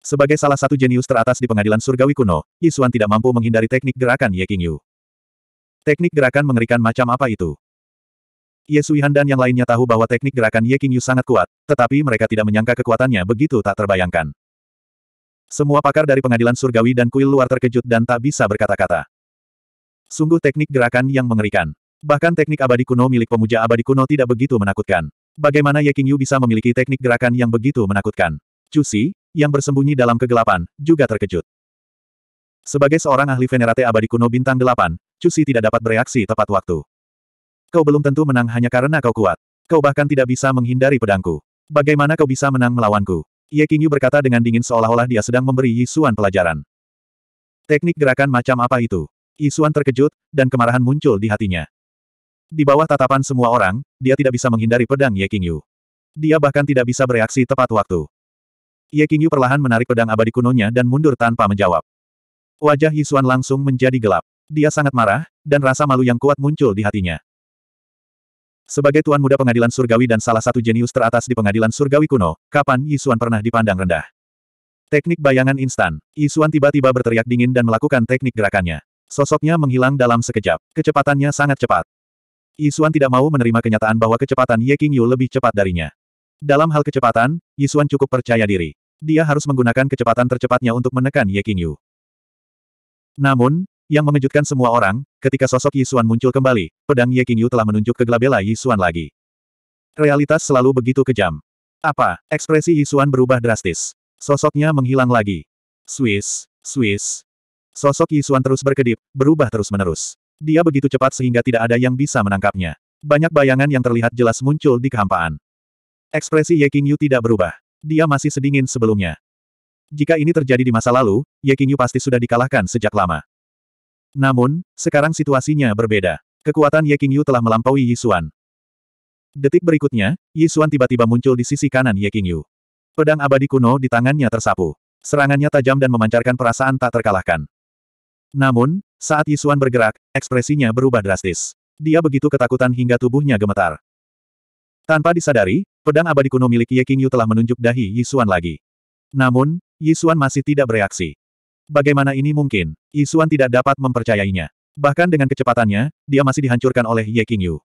Sebagai salah satu jenius teratas di pengadilan surgawi kuno, Yisuan tidak mampu menghindari teknik gerakan Ye Qingyu. Teknik gerakan mengerikan macam apa itu? Ye Suihan dan yang lainnya tahu bahwa teknik gerakan Ye King sangat kuat, tetapi mereka tidak menyangka kekuatannya begitu tak terbayangkan. Semua pakar dari pengadilan surgawi dan kuil luar terkejut dan tak bisa berkata-kata. Sungguh teknik gerakan yang mengerikan. Bahkan teknik abadi kuno milik pemuja abadi kuno tidak begitu menakutkan. Bagaimana Ye King bisa memiliki teknik gerakan yang begitu menakutkan? Cusi, yang bersembunyi dalam kegelapan, juga terkejut. Sebagai seorang ahli venerate abadi kuno bintang delapan, Cusi tidak dapat bereaksi tepat waktu. Kau belum tentu menang hanya karena kau kuat. Kau bahkan tidak bisa menghindari pedangku. Bagaimana kau bisa menang melawanku? Ye Qingyu berkata dengan dingin seolah-olah dia sedang memberi Yisuan pelajaran. Teknik gerakan macam apa itu? Yisuan terkejut, dan kemarahan muncul di hatinya. Di bawah tatapan semua orang, dia tidak bisa menghindari pedang Ye Qingyu. Dia bahkan tidak bisa bereaksi tepat waktu. Ye Qingyu perlahan menarik pedang abadi kunonya dan mundur tanpa menjawab. Wajah Yisuan langsung menjadi gelap. Dia sangat marah, dan rasa malu yang kuat muncul di hatinya. Sebagai tuan muda pengadilan surgawi dan salah satu jenius teratas di pengadilan surgawi kuno, kapan Yisuan pernah dipandang rendah? Teknik bayangan instan. Yisuan tiba-tiba berteriak dingin dan melakukan teknik gerakannya. Sosoknya menghilang dalam sekejap. Kecepatannya sangat cepat. Yisuan tidak mau menerima kenyataan bahwa kecepatan Ye Qingyu lebih cepat darinya. Dalam hal kecepatan, Yisuan cukup percaya diri. Dia harus menggunakan kecepatan tercepatnya untuk menekan Ye Qingyu. Namun, yang mengejutkan semua orang, ketika sosok Yi muncul kembali, pedang Ye Qingyu telah menunjuk ke gelabela Yi lagi. Realitas selalu begitu kejam. Apa? Ekspresi Yi berubah drastis. Sosoknya menghilang lagi. Swiss, Swiss. Sosok Yi terus berkedip, berubah terus-menerus. Dia begitu cepat sehingga tidak ada yang bisa menangkapnya. Banyak bayangan yang terlihat jelas muncul di kehampaan. Ekspresi Ye Qingyu tidak berubah. Dia masih sedingin sebelumnya. Jika ini terjadi di masa lalu, Ye Qingyu pasti sudah dikalahkan sejak lama. Namun, sekarang situasinya berbeda. Kekuatan Ye Qingyu telah melampaui Yi Yisuan. Detik berikutnya, Yi Yisuan tiba-tiba muncul di sisi kanan Ye Qingyu. Pedang abadi kuno di tangannya tersapu. Serangannya tajam dan memancarkan perasaan tak terkalahkan. Namun, saat Yi Yisuan bergerak, ekspresinya berubah drastis. Dia begitu ketakutan hingga tubuhnya gemetar. Tanpa disadari, pedang abadi kuno milik Ye Qingyu telah menunjuk dahi Yi Yisuan lagi. Namun, Yisuan masih tidak bereaksi. Bagaimana ini mungkin? Yisuan tidak dapat mempercayainya. Bahkan dengan kecepatannya, dia masih dihancurkan oleh Ye King Yu.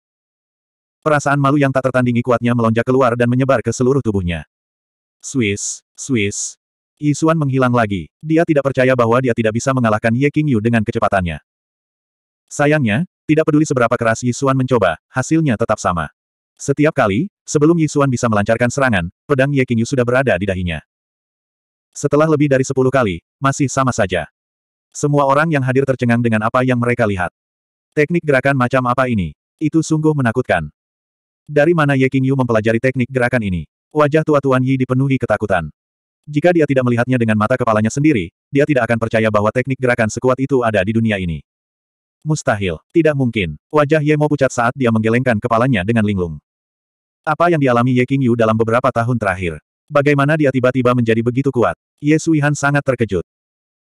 Perasaan malu yang tak tertandingi kuatnya melonjak keluar dan menyebar ke seluruh tubuhnya. Swiss, Swiss. Yisuan menghilang lagi. Dia tidak percaya bahwa dia tidak bisa mengalahkan Ye King Yu dengan kecepatannya. Sayangnya, tidak peduli seberapa keras Yisuan mencoba, hasilnya tetap sama. Setiap kali, sebelum Yisuan bisa melancarkan serangan, pedang Ye King Yu sudah berada di dahinya. Setelah lebih dari sepuluh kali, masih sama saja. Semua orang yang hadir tercengang dengan apa yang mereka lihat. Teknik gerakan macam apa ini? Itu sungguh menakutkan. Dari mana Ye Qingyu mempelajari teknik gerakan ini? Wajah tua Tuan Yi dipenuhi ketakutan. Jika dia tidak melihatnya dengan mata kepalanya sendiri, dia tidak akan percaya bahwa teknik gerakan sekuat itu ada di dunia ini. Mustahil, tidak mungkin. Wajah Ye Mo pucat saat dia menggelengkan kepalanya dengan linglung. Apa yang dialami Ye Qingyu dalam beberapa tahun terakhir? Bagaimana dia tiba-tiba menjadi begitu kuat? Ye Suihan sangat terkejut.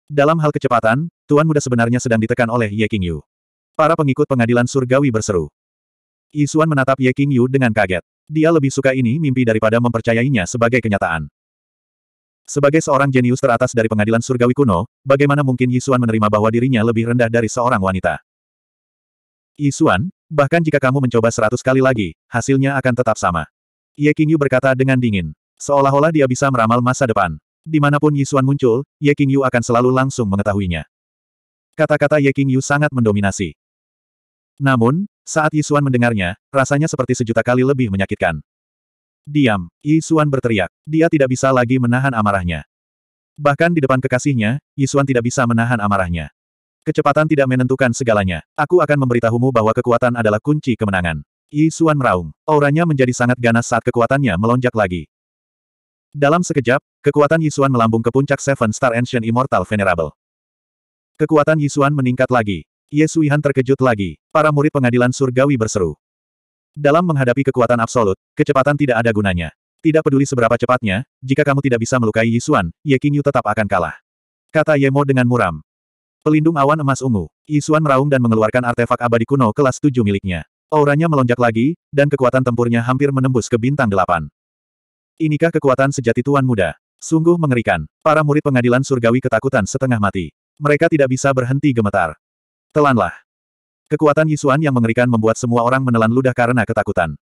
Dalam hal kecepatan, Tuan Muda sebenarnya sedang ditekan oleh Ye King Yu. Para pengikut pengadilan surgawi berseru. Isuan menatap Ye King Yu dengan kaget. Dia lebih suka ini mimpi daripada mempercayainya sebagai kenyataan. Sebagai seorang jenius teratas dari pengadilan surgawi kuno, bagaimana mungkin Yisuan menerima bahwa dirinya lebih rendah dari seorang wanita? Yisuan, bahkan jika kamu mencoba seratus kali lagi, hasilnya akan tetap sama. Ye King Yu berkata dengan dingin. Seolah-olah dia bisa meramal masa depan. Dimanapun Yisuan muncul, Ye King Yu akan selalu langsung mengetahuinya. Kata-kata Ye King Yu sangat mendominasi. Namun, saat Yisuan mendengarnya, rasanya seperti sejuta kali lebih menyakitkan. Diam, Yisuan berteriak. Dia tidak bisa lagi menahan amarahnya. Bahkan di depan kekasihnya, Yisuan tidak bisa menahan amarahnya. Kecepatan tidak menentukan segalanya. Aku akan memberitahumu bahwa kekuatan adalah kunci kemenangan. Yisuan meraung. Auranya menjadi sangat ganas saat kekuatannya melonjak lagi. Dalam sekejap, kekuatan Yisuan melambung ke puncak Seven Star Ancient Immortal Venerable. Kekuatan Yisuan meningkat lagi. Yesuihan terkejut lagi. Para murid pengadilan surgawi berseru. Dalam menghadapi kekuatan absolut, kecepatan tidak ada gunanya. Tidak peduli seberapa cepatnya, jika kamu tidak bisa melukai Yisuan, Ye Qingyu tetap akan kalah. Kata Yemo dengan muram. Pelindung awan emas ungu, Yisuan meraung dan mengeluarkan artefak abadi kuno kelas 7 miliknya. Auranya melonjak lagi, dan kekuatan tempurnya hampir menembus ke bintang 8. Inikah kekuatan sejati Tuan Muda? Sungguh mengerikan. Para murid pengadilan surgawi ketakutan setengah mati. Mereka tidak bisa berhenti gemetar. Telanlah. Kekuatan Yisuan yang mengerikan membuat semua orang menelan ludah karena ketakutan.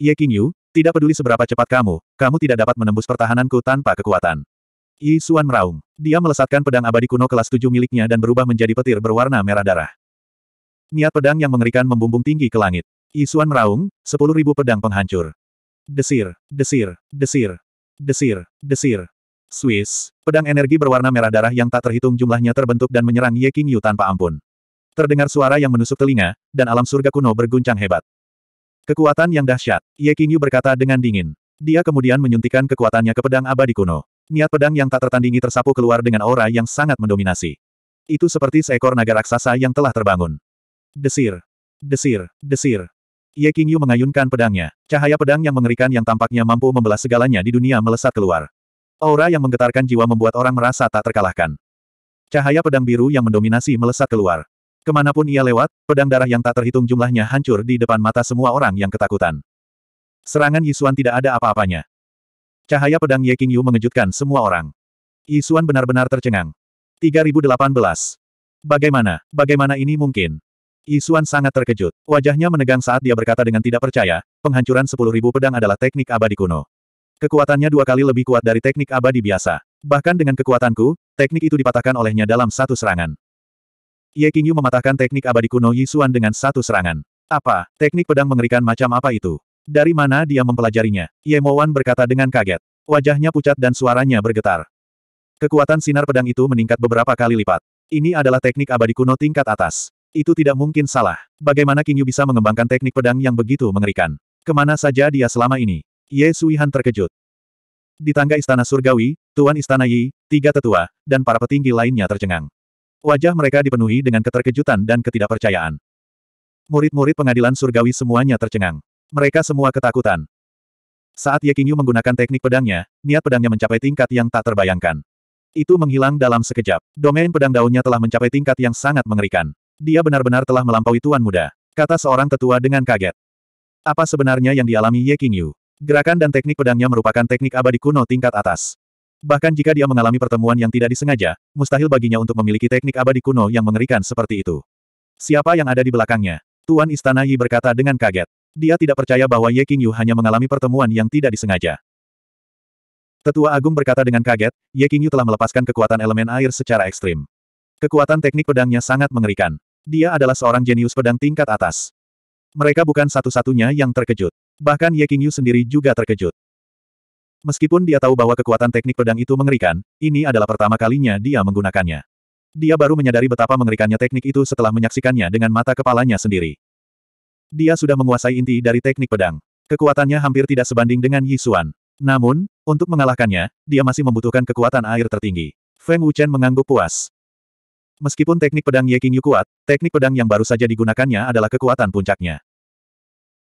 Ye Qingyu, tidak peduli seberapa cepat kamu, kamu tidak dapat menembus pertahananku tanpa kekuatan. Yisuan meraung. Dia melesatkan pedang abadi kuno kelas tujuh miliknya dan berubah menjadi petir berwarna merah darah. Niat pedang yang mengerikan membumbung tinggi ke langit. Yisuan meraung, sepuluh ribu pedang penghancur. Desir, desir, desir, desir, desir. Swiss, pedang energi berwarna merah darah yang tak terhitung jumlahnya terbentuk dan menyerang Ye King Yu tanpa ampun. Terdengar suara yang menusuk telinga, dan alam surga kuno berguncang hebat. Kekuatan yang dahsyat, Ye King Yu berkata dengan dingin. Dia kemudian menyuntikkan kekuatannya ke pedang abadi kuno. Niat pedang yang tak tertandingi tersapu keluar dengan aura yang sangat mendominasi. Itu seperti seekor naga raksasa yang telah terbangun. Desir, desir, desir, Ye Qingyu mengayunkan pedangnya. Cahaya pedang yang mengerikan yang tampaknya mampu membelah segalanya di dunia melesat keluar. Aura yang menggetarkan jiwa membuat orang merasa tak terkalahkan. Cahaya pedang biru yang mendominasi melesat keluar. Kemanapun ia lewat, pedang darah yang tak terhitung jumlahnya hancur di depan mata semua orang yang ketakutan. Serangan Yisuan tidak ada apa-apanya. Cahaya pedang Ye Qingyu mengejutkan semua orang. Yisuan benar-benar tercengang. 3018. Bagaimana, bagaimana ini mungkin? Yisuan sangat terkejut. Wajahnya menegang saat dia berkata dengan tidak percaya, penghancuran sepuluh ribu pedang adalah teknik abadi kuno. Kekuatannya dua kali lebih kuat dari teknik abadi biasa. Bahkan dengan kekuatanku, teknik itu dipatahkan olehnya dalam satu serangan. Ye Qingyu mematahkan teknik abadi kuno Yisuan dengan satu serangan. Apa, teknik pedang mengerikan macam apa itu? Dari mana dia mempelajarinya? Ye Mowan berkata dengan kaget. Wajahnya pucat dan suaranya bergetar. Kekuatan sinar pedang itu meningkat beberapa kali lipat. Ini adalah teknik abadi kuno tingkat atas. Itu tidak mungkin salah. Bagaimana King Yu bisa mengembangkan teknik pedang yang begitu mengerikan? Kemana saja dia selama ini? Ye Suihan terkejut. Di tangga istana surgawi, Tuan Istana Yi, tiga tetua, dan para petinggi lainnya tercengang. Wajah mereka dipenuhi dengan keterkejutan dan ketidakpercayaan. Murid-murid pengadilan surgawi semuanya tercengang. Mereka semua ketakutan. Saat Ye King Yu menggunakan teknik pedangnya, niat pedangnya mencapai tingkat yang tak terbayangkan. Itu menghilang dalam sekejap. Domain pedang daunnya telah mencapai tingkat yang sangat mengerikan. Dia benar-benar telah melampaui tuan muda, kata seorang tetua dengan kaget. Apa sebenarnya yang dialami Ye Qingyu? Gerakan dan teknik pedangnya merupakan teknik abadi kuno tingkat atas. Bahkan jika dia mengalami pertemuan yang tidak disengaja, mustahil baginya untuk memiliki teknik abadi kuno yang mengerikan seperti itu. Siapa yang ada di belakangnya? Tuan Istana Yi berkata dengan kaget. Dia tidak percaya bahwa Ye Qingyu hanya mengalami pertemuan yang tidak disengaja. Tetua Agung berkata dengan kaget, Ye Qingyu telah melepaskan kekuatan elemen air secara ekstrim. Kekuatan teknik pedangnya sangat mengerikan. Dia adalah seorang jenius pedang tingkat atas. Mereka bukan satu-satunya yang terkejut. Bahkan Ye Qingyu sendiri juga terkejut. Meskipun dia tahu bahwa kekuatan teknik pedang itu mengerikan, ini adalah pertama kalinya dia menggunakannya. Dia baru menyadari betapa mengerikannya teknik itu setelah menyaksikannya dengan mata kepalanya sendiri. Dia sudah menguasai inti dari teknik pedang. Kekuatannya hampir tidak sebanding dengan Yi Xuan. Namun, untuk mengalahkannya, dia masih membutuhkan kekuatan air tertinggi. Feng Wuchen mengangguk puas. Meskipun teknik pedang Ye Qingyu kuat, teknik pedang yang baru saja digunakannya adalah kekuatan puncaknya.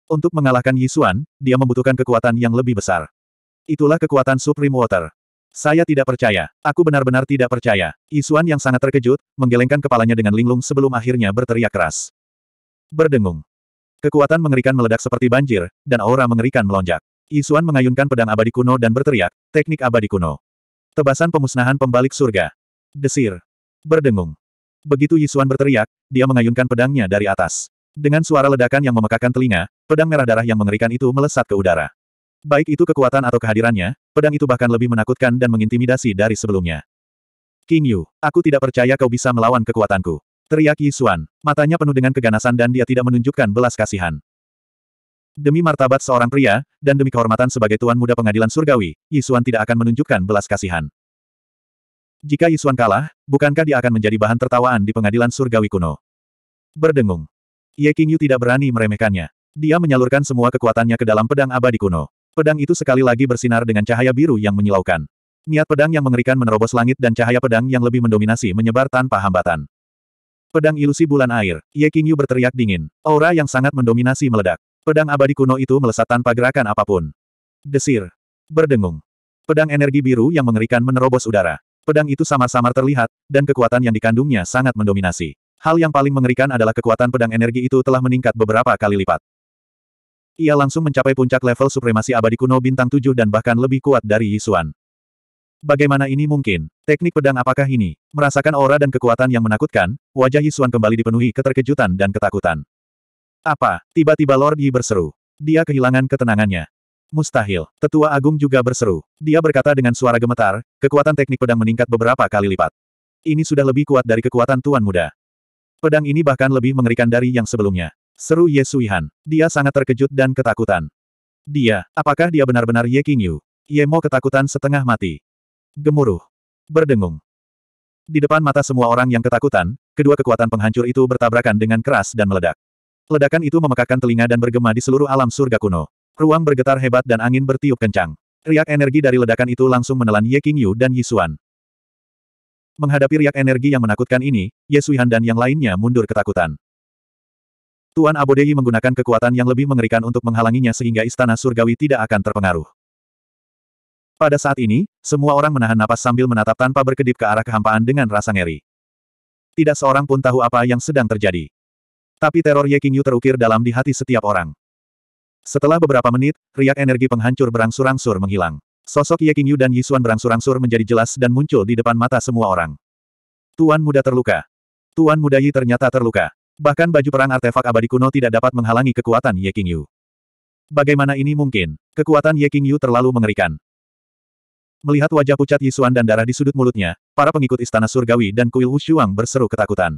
Untuk mengalahkan Yisuan, dia membutuhkan kekuatan yang lebih besar. Itulah kekuatan Supreme Water. Saya tidak percaya. Aku benar-benar tidak percaya. Yisuan yang sangat terkejut, menggelengkan kepalanya dengan linglung sebelum akhirnya berteriak keras. Berdengung. Kekuatan mengerikan meledak seperti banjir, dan aura mengerikan melonjak. Yisuan mengayunkan pedang abadi kuno dan berteriak, teknik abadi kuno. Tebasan pemusnahan pembalik surga. Desir berdengung. Begitu Yisuan berteriak, dia mengayunkan pedangnya dari atas. Dengan suara ledakan yang memekakan telinga, pedang merah darah yang mengerikan itu melesat ke udara. Baik itu kekuatan atau kehadirannya, pedang itu bahkan lebih menakutkan dan mengintimidasi dari sebelumnya. King Yu, aku tidak percaya kau bisa melawan kekuatanku. Teriak Yisuan, matanya penuh dengan keganasan dan dia tidak menunjukkan belas kasihan. Demi martabat seorang pria, dan demi kehormatan sebagai tuan muda pengadilan surgawi, Yisuan tidak akan menunjukkan belas kasihan. Jika Yisuan kalah, bukankah dia akan menjadi bahan tertawaan di pengadilan surgawi kuno? Berdengung. Ye Qingyu tidak berani meremehkannya. Dia menyalurkan semua kekuatannya ke dalam pedang abadi kuno. Pedang itu sekali lagi bersinar dengan cahaya biru yang menyilaukan. Niat pedang yang mengerikan menerobos langit dan cahaya pedang yang lebih mendominasi menyebar tanpa hambatan. Pedang ilusi bulan air, Ye Qingyu berteriak dingin. Aura yang sangat mendominasi meledak. Pedang abadi kuno itu melesat tanpa gerakan apapun. Desir. Berdengung. Pedang energi biru yang mengerikan menerobos udara. Pedang itu samar-samar terlihat, dan kekuatan yang dikandungnya sangat mendominasi. Hal yang paling mengerikan adalah kekuatan pedang energi itu telah meningkat beberapa kali lipat. Ia langsung mencapai puncak level supremasi abadi kuno bintang tujuh dan bahkan lebih kuat dari Yisuan. Bagaimana ini mungkin? Teknik pedang apakah ini? Merasakan aura dan kekuatan yang menakutkan, wajah Yisuan kembali dipenuhi keterkejutan dan ketakutan. Apa? Tiba-tiba Lord Yi berseru. Dia kehilangan ketenangannya. Mustahil. Tetua Agung juga berseru. Dia berkata dengan suara gemetar, kekuatan teknik pedang meningkat beberapa kali lipat. Ini sudah lebih kuat dari kekuatan Tuan Muda. Pedang ini bahkan lebih mengerikan dari yang sebelumnya. Seru Ye Suihan. Dia sangat terkejut dan ketakutan. Dia, apakah dia benar-benar Ye Yu? Ye Mo ketakutan setengah mati. Gemuruh. Berdengung. Di depan mata semua orang yang ketakutan, kedua kekuatan penghancur itu bertabrakan dengan keras dan meledak. Ledakan itu memekakkan telinga dan bergema di seluruh alam surga kuno. Ruang bergetar hebat dan angin bertiup kencang. Riak energi dari ledakan itu langsung menelan Ye Qingyu dan Yi Xuan. Menghadapi riak energi yang menakutkan ini, Ye Suihan dan yang lainnya mundur ketakutan. Tuan Abodei menggunakan kekuatan yang lebih mengerikan untuk menghalanginya sehingga istana surgawi tidak akan terpengaruh. Pada saat ini, semua orang menahan napas sambil menatap tanpa berkedip ke arah kehampaan dengan rasa ngeri. Tidak seorang pun tahu apa yang sedang terjadi. Tapi teror Ye Qingyu terukir dalam di hati setiap orang. Setelah beberapa menit, riak energi penghancur berangsur-angsur menghilang. Sosok Ye Qingyu dan Yisuan berangsur-angsur menjadi jelas dan muncul di depan mata semua orang. Tuan muda terluka. Tuan muda Yi ternyata terluka. Bahkan baju perang artefak abadi kuno tidak dapat menghalangi kekuatan Ye Qingyu. Bagaimana ini mungkin? Kekuatan Ye Qingyu terlalu mengerikan. Melihat wajah pucat Yisuan dan darah di sudut mulutnya, para pengikut istana surgawi dan kuil Wushuang berseru ketakutan.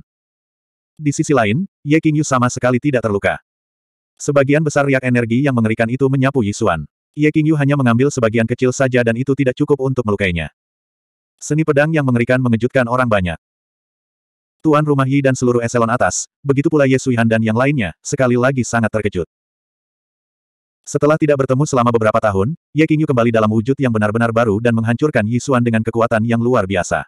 Di sisi lain, Ye Qingyu sama sekali tidak terluka. Sebagian besar riak energi yang mengerikan itu menyapu Yisuan. Ye Qingyu hanya mengambil sebagian kecil saja dan itu tidak cukup untuk melukainya. Seni pedang yang mengerikan mengejutkan orang banyak. Tuan rumah Yi dan seluruh eselon atas, begitu pula Ye Suihan dan yang lainnya, sekali lagi sangat terkejut. Setelah tidak bertemu selama beberapa tahun, Ye Qingyu kembali dalam wujud yang benar-benar baru dan menghancurkan Yi Yisuan dengan kekuatan yang luar biasa.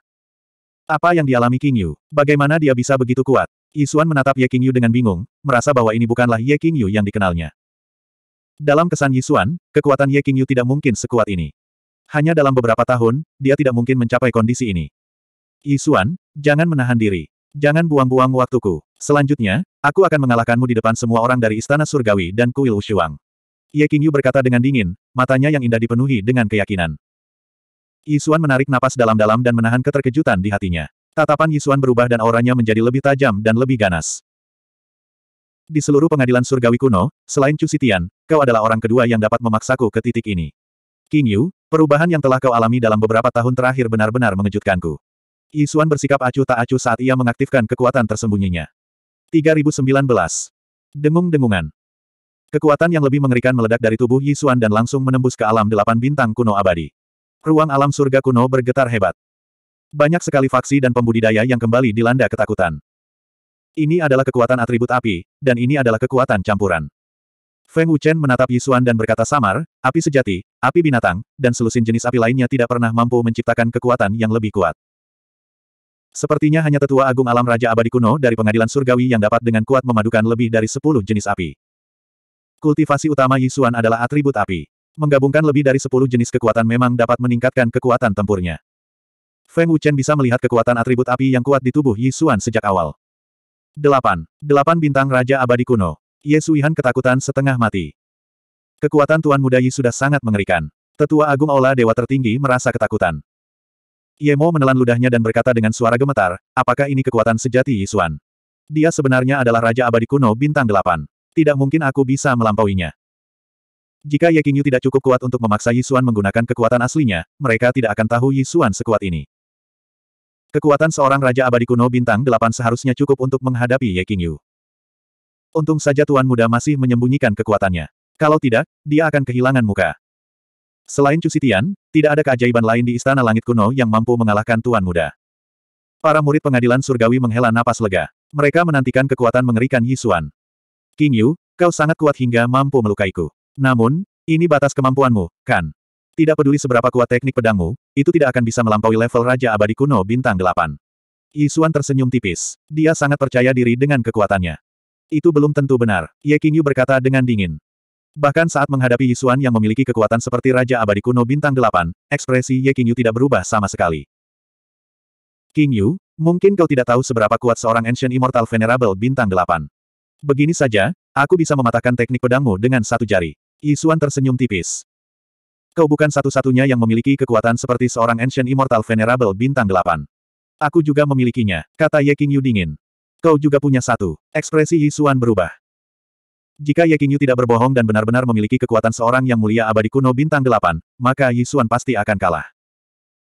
Apa yang dialami Qingyu? Bagaimana dia bisa begitu kuat? Yisuan menatap Ye Qingyu dengan bingung, merasa bahwa ini bukanlah Ye Qingyu yang dikenalnya. Dalam kesan Yisuan, kekuatan Ye Qingyu tidak mungkin sekuat ini. Hanya dalam beberapa tahun, dia tidak mungkin mencapai kondisi ini. Yisuan, jangan menahan diri. Jangan buang-buang waktuku. Selanjutnya, aku akan mengalahkanmu di depan semua orang dari Istana Surgawi dan Kuil Wushuang. Ye Qingyu berkata dengan dingin, matanya yang indah dipenuhi dengan keyakinan. Yisuan menarik napas dalam-dalam dan menahan keterkejutan di hatinya. Tatapan Yisuan berubah dan auranya menjadi lebih tajam dan lebih ganas. Di seluruh pengadilan surgawi kuno, selain Chu Sitian, kau adalah orang kedua yang dapat memaksaku ke titik ini. King Yu, perubahan yang telah kau alami dalam beberapa tahun terakhir benar-benar mengejutkanku. Yisuan bersikap acuh tak acuh saat ia mengaktifkan kekuatan tersembunyinya. 3019. Dengung-dengungan. Kekuatan yang lebih mengerikan meledak dari tubuh Yisuan dan langsung menembus ke alam delapan bintang kuno abadi. Ruang alam surga kuno bergetar hebat. Banyak sekali faksi dan pembudidaya yang kembali dilanda ketakutan. Ini adalah kekuatan atribut api, dan ini adalah kekuatan campuran. Feng Wuchen menatap Yisuan dan berkata samar, api sejati, api binatang, dan selusin jenis api lainnya tidak pernah mampu menciptakan kekuatan yang lebih kuat. Sepertinya hanya tetua agung alam Raja Abadi Kuno dari pengadilan surgawi yang dapat dengan kuat memadukan lebih dari 10 jenis api. Kultivasi utama Yisuan adalah atribut api. Menggabungkan lebih dari 10 jenis kekuatan memang dapat meningkatkan kekuatan tempurnya. Feng Wuchen bisa melihat kekuatan atribut api yang kuat di tubuh Yi Xuan sejak awal. 8. Delapan bintang Raja Abadi Kuno. Ye Suihan ketakutan setengah mati. Kekuatan Tuan Muda Yi sudah sangat mengerikan. Tetua Agung Aula Dewa Tertinggi merasa ketakutan. Ye Mo menelan ludahnya dan berkata dengan suara gemetar, apakah ini kekuatan sejati Yi Xuan? Dia sebenarnya adalah Raja Abadi Kuno Bintang Delapan. Tidak mungkin aku bisa melampauinya. Jika Ye Qingyu tidak cukup kuat untuk memaksa Yi Xuan menggunakan kekuatan aslinya, mereka tidak akan tahu Yi Xuan sekuat ini. Kekuatan seorang Raja Abadi Kuno Bintang 8 seharusnya cukup untuk menghadapi Ye King Untung saja Tuan Muda masih menyembunyikan kekuatannya. Kalau tidak, dia akan kehilangan muka. Selain Cusitian, tidak ada keajaiban lain di Istana Langit Kuno yang mampu mengalahkan Tuan Muda. Para murid pengadilan surgawi menghela napas lega. Mereka menantikan kekuatan mengerikan Yisuan. King Yu, kau sangat kuat hingga mampu melukaiku. Namun, ini batas kemampuanmu, kan? Tidak peduli seberapa kuat teknik pedangmu, itu tidak akan bisa melampaui level Raja Abadi Kuno Bintang 8. Yisuan tersenyum tipis. Dia sangat percaya diri dengan kekuatannya. Itu belum tentu benar, Ye Qingyu berkata dengan dingin. Bahkan saat menghadapi Yisuan yang memiliki kekuatan seperti Raja Abadi Kuno Bintang 8, ekspresi Ye Qingyu tidak berubah sama sekali. Qingyu, mungkin kau tidak tahu seberapa kuat seorang Ancient Immortal Venerable Bintang 8. Begini saja, aku bisa mematahkan teknik pedangmu dengan satu jari. Yisuan tersenyum tipis. Kau bukan satu-satunya yang memiliki kekuatan seperti seorang Ancient Immortal Venerable bintang delapan. Aku juga memilikinya, kata Ye King Yu dingin. Kau juga punya satu. Ekspresi Xuan berubah. Jika Ye King Yu tidak berbohong dan benar-benar memiliki kekuatan seorang yang mulia abadi kuno bintang delapan, maka Xuan pasti akan kalah.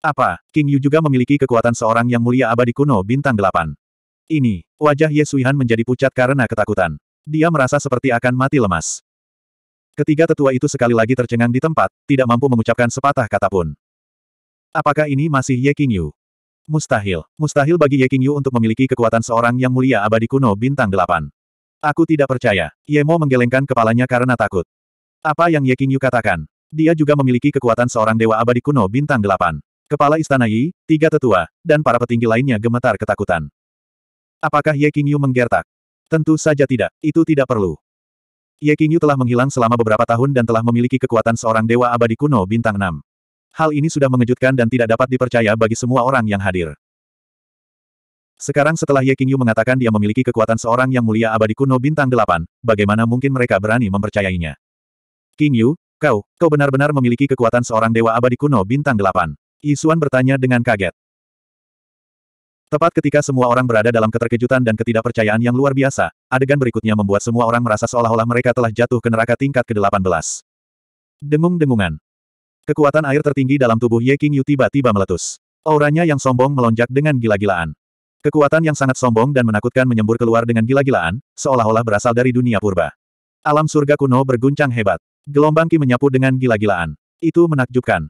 Apa, King Yu juga memiliki kekuatan seorang yang mulia abadi kuno bintang delapan? Ini, wajah Ye Suihan menjadi pucat karena ketakutan. Dia merasa seperti akan mati lemas. Ketiga tetua itu sekali lagi tercengang di tempat, tidak mampu mengucapkan sepatah kata pun. Apakah ini masih Ye Yu? Mustahil. Mustahil bagi Ye Yu untuk memiliki kekuatan seorang yang mulia abadi kuno bintang delapan. Aku tidak percaya. Ye Mo menggelengkan kepalanya karena takut. Apa yang Ye Yu katakan? Dia juga memiliki kekuatan seorang dewa abadi kuno bintang delapan. Kepala Istana Yi, tiga tetua, dan para petinggi lainnya gemetar ketakutan. Apakah Ye Yu menggertak? Tentu saja tidak, itu tidak perlu. Ye Qingyu telah menghilang selama beberapa tahun dan telah memiliki kekuatan seorang dewa abadi kuno bintang 6. Hal ini sudah mengejutkan dan tidak dapat dipercaya bagi semua orang yang hadir. Sekarang setelah Ye Qingyu mengatakan dia memiliki kekuatan seorang yang mulia abadi kuno bintang 8, bagaimana mungkin mereka berani mempercayainya? Qingyu, kau, kau benar-benar memiliki kekuatan seorang dewa abadi kuno bintang 8. Xuan bertanya dengan kaget. Tepat ketika semua orang berada dalam keterkejutan dan ketidakpercayaan yang luar biasa, adegan berikutnya membuat semua orang merasa seolah-olah mereka telah jatuh ke neraka tingkat ke-18. Dengung-dengungan. Kekuatan air tertinggi dalam tubuh Ye King Yu tiba-tiba meletus. Auranya yang sombong melonjak dengan gila-gilaan. Kekuatan yang sangat sombong dan menakutkan menyembur keluar dengan gila-gilaan, seolah-olah berasal dari dunia purba. Alam surga kuno berguncang hebat. Gelombang Ki menyapu dengan gila-gilaan. Itu menakjubkan.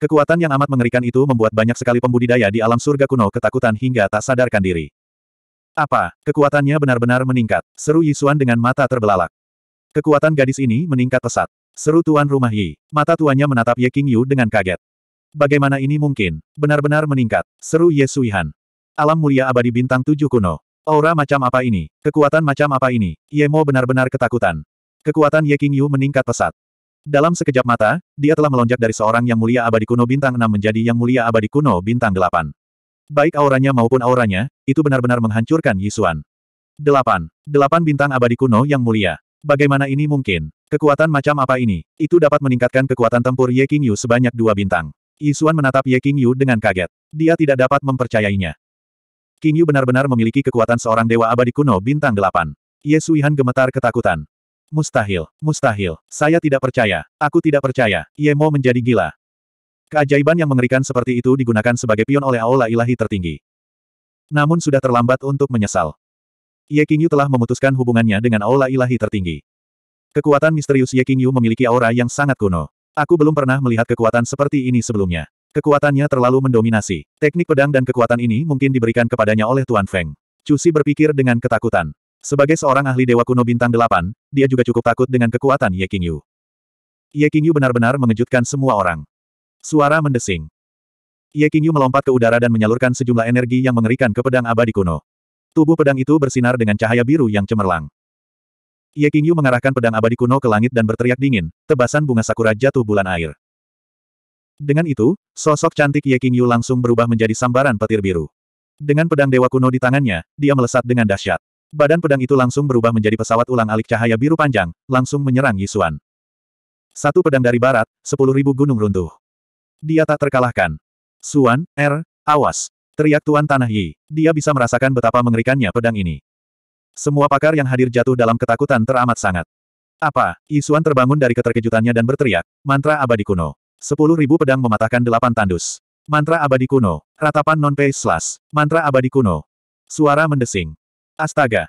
Kekuatan yang amat mengerikan itu membuat banyak sekali pembudidaya di alam surga kuno ketakutan hingga tak sadarkan diri. Apa? Kekuatannya benar-benar meningkat, seru Yisuan dengan mata terbelalak. Kekuatan gadis ini meningkat pesat. Seru tuan rumah Yi. Mata tuannya menatap Ye King Yu dengan kaget. Bagaimana ini mungkin? Benar-benar meningkat, seru Ye Suihan. Alam mulia abadi bintang tujuh kuno. Aura macam apa ini? Kekuatan macam apa ini? Ye Mo benar-benar ketakutan. Kekuatan Ye King Yu meningkat pesat. Dalam sekejap mata, dia telah melonjak dari seorang yang mulia abadi kuno bintang 6 menjadi yang mulia abadi kuno bintang 8. Baik auranya maupun auranya, itu benar-benar menghancurkan Yisuan. 8. 8 bintang abadi kuno yang mulia. Bagaimana ini mungkin? Kekuatan macam apa ini? Itu dapat meningkatkan kekuatan tempur Ye King Yu sebanyak dua bintang. Yisuan menatap Ye King Yu dengan kaget. Dia tidak dapat mempercayainya. King Yu benar-benar memiliki kekuatan seorang dewa abadi kuno bintang 8. Ye Suihan gemetar ketakutan. Mustahil, mustahil, saya tidak percaya, aku tidak percaya, Yemo menjadi gila. Keajaiban yang mengerikan seperti itu digunakan sebagai pion oleh Aula Ilahi tertinggi. Namun sudah terlambat untuk menyesal. Ye Qingyu telah memutuskan hubungannya dengan Aula Ilahi tertinggi. Kekuatan misterius Ye Qingyu memiliki aura yang sangat kuno. Aku belum pernah melihat kekuatan seperti ini sebelumnya. Kekuatannya terlalu mendominasi. Teknik pedang dan kekuatan ini mungkin diberikan kepadanya oleh Tuan Feng. Cusi berpikir dengan ketakutan. Sebagai seorang ahli Dewa Kuno Bintang delapan, dia juga cukup takut dengan kekuatan Ye Qingyu. Ye Qingyu benar-benar mengejutkan semua orang. Suara mendesing. Ye Qingyu melompat ke udara dan menyalurkan sejumlah energi yang mengerikan ke pedang abadi kuno. Tubuh pedang itu bersinar dengan cahaya biru yang cemerlang. Ye Qingyu mengarahkan pedang abadi kuno ke langit dan berteriak dingin, tebasan bunga sakura jatuh bulan air. Dengan itu, sosok cantik Ye Qingyu langsung berubah menjadi sambaran petir biru. Dengan pedang dewa kuno di tangannya, dia melesat dengan dahsyat. Badan pedang itu langsung berubah menjadi pesawat ulang-alik cahaya biru panjang, langsung menyerang Yisuan. Satu pedang dari barat, sepuluh ribu gunung runtuh. Dia tak terkalahkan. Suan, Er, awas. Teriak Tuan Tanah Yi. Dia bisa merasakan betapa mengerikannya pedang ini. Semua pakar yang hadir jatuh dalam ketakutan teramat sangat. Apa? Yisuan terbangun dari keterkejutannya dan berteriak, mantra abadi kuno. Sepuluh ribu pedang mematahkan delapan tandus. Mantra abadi kuno. Ratapan non-pay Mantra abadi kuno. Suara mendesing. Astaga!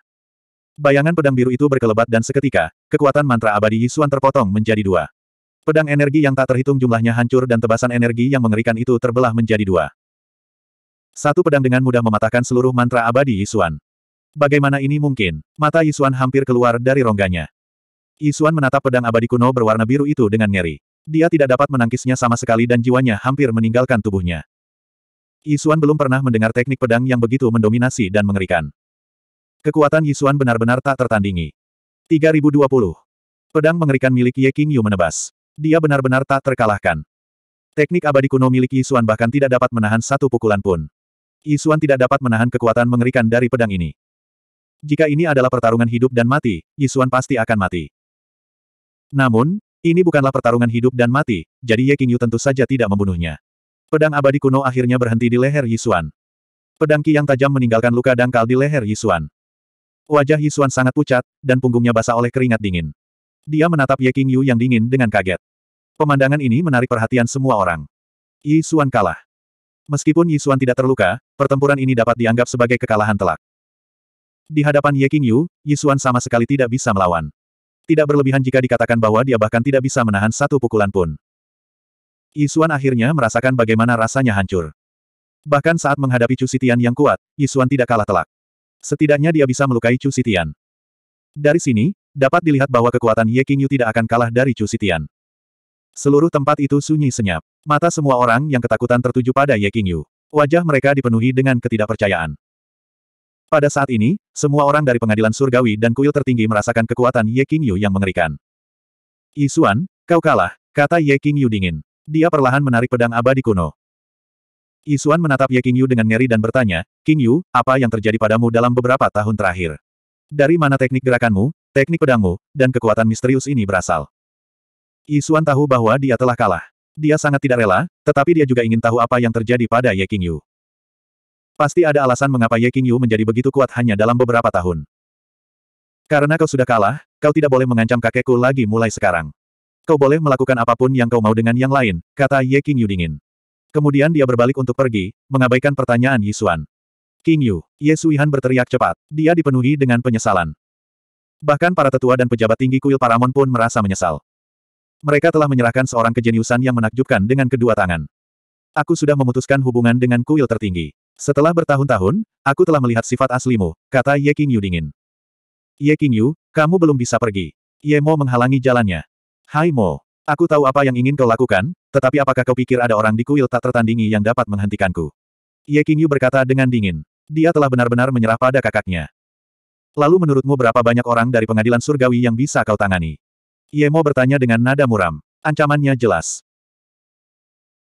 Bayangan pedang biru itu berkelebat dan seketika, kekuatan mantra abadi Yisuan terpotong menjadi dua. Pedang energi yang tak terhitung jumlahnya hancur dan tebasan energi yang mengerikan itu terbelah menjadi dua. Satu pedang dengan mudah mematahkan seluruh mantra abadi Yisuan. Bagaimana ini mungkin? Mata Yisuan hampir keluar dari rongganya. Yisuan menatap pedang abadi kuno berwarna biru itu dengan ngeri. Dia tidak dapat menangkisnya sama sekali dan jiwanya hampir meninggalkan tubuhnya. Yisuan belum pernah mendengar teknik pedang yang begitu mendominasi dan mengerikan. Kekuatan Yisuan benar-benar tak tertandingi. 3020. Pedang mengerikan milik Ye King Yu menebas. Dia benar-benar tak terkalahkan. Teknik abadi kuno milik Yisuan bahkan tidak dapat menahan satu pukulan pun. Yisuan tidak dapat menahan kekuatan mengerikan dari pedang ini. Jika ini adalah pertarungan hidup dan mati, Yisuan pasti akan mati. Namun, ini bukanlah pertarungan hidup dan mati, jadi Ye King Yu tentu saja tidak membunuhnya. Pedang abadi kuno akhirnya berhenti di leher Yisuan. Pedang Ki yang tajam meninggalkan luka dangkal di leher Yisuan. Wajah Yisuan sangat pucat, dan punggungnya basah oleh keringat dingin. Dia menatap Ye King Yu yang dingin dengan kaget. Pemandangan ini menarik perhatian semua orang. Yisuan kalah. Meskipun Yisuan tidak terluka, pertempuran ini dapat dianggap sebagai kekalahan telak. Di hadapan Ye King Yu, Yisuan sama sekali tidak bisa melawan. Tidak berlebihan jika dikatakan bahwa dia bahkan tidak bisa menahan satu pukulan pun. Yisuan akhirnya merasakan bagaimana rasanya hancur. Bahkan saat menghadapi Chu Sitian yang kuat, Yisuan tidak kalah telak. Setidaknya dia bisa melukai Chu Sitian. Dari sini, dapat dilihat bahwa kekuatan Ye Qingyu tidak akan kalah dari Chu Sitian. Seluruh tempat itu sunyi senyap. Mata semua orang yang ketakutan tertuju pada Ye Qingyu. Wajah mereka dipenuhi dengan ketidakpercayaan. Pada saat ini, semua orang dari pengadilan surgawi dan kuil tertinggi merasakan kekuatan Ye Qingyu yang mengerikan. Xuan, kau kalah, kata Ye Qingyu dingin. Dia perlahan menarik pedang abadi kuno. Isuan menatap Ye Qingyu dengan ngeri dan bertanya, Qingyu, apa yang terjadi padamu dalam beberapa tahun terakhir? Dari mana teknik gerakanmu, teknik pedangmu, dan kekuatan misterius ini berasal? Isuan tahu bahwa dia telah kalah. Dia sangat tidak rela, tetapi dia juga ingin tahu apa yang terjadi pada Ye Qingyu. Pasti ada alasan mengapa Ye Qingyu menjadi begitu kuat hanya dalam beberapa tahun. Karena kau sudah kalah, kau tidak boleh mengancam kakekku lagi mulai sekarang. Kau boleh melakukan apapun yang kau mau dengan yang lain, kata Ye Qingyu dingin. Kemudian dia berbalik untuk pergi, mengabaikan pertanyaan Yisuan. King Yu, Ye Suihan berteriak cepat. Dia dipenuhi dengan penyesalan. Bahkan para tetua dan pejabat tinggi kuil Paramon pun merasa menyesal. Mereka telah menyerahkan seorang kejeniusan yang menakjubkan dengan kedua tangan. Aku sudah memutuskan hubungan dengan kuil tertinggi. Setelah bertahun-tahun, aku telah melihat sifat aslimu, kata Ye King Yu dingin. Ye King Yu, kamu belum bisa pergi. Ye Mo menghalangi jalannya. Hai Mo, aku tahu apa yang ingin kau lakukan, tetapi apakah kau pikir ada orang di kuil tak tertandingi yang dapat menghentikanku? Ye Qingyu berkata dengan dingin. Dia telah benar-benar menyerah pada kakaknya. Lalu menurutmu berapa banyak orang dari pengadilan surgawi yang bisa kau tangani? Ye Mo bertanya dengan nada muram. Ancamannya jelas.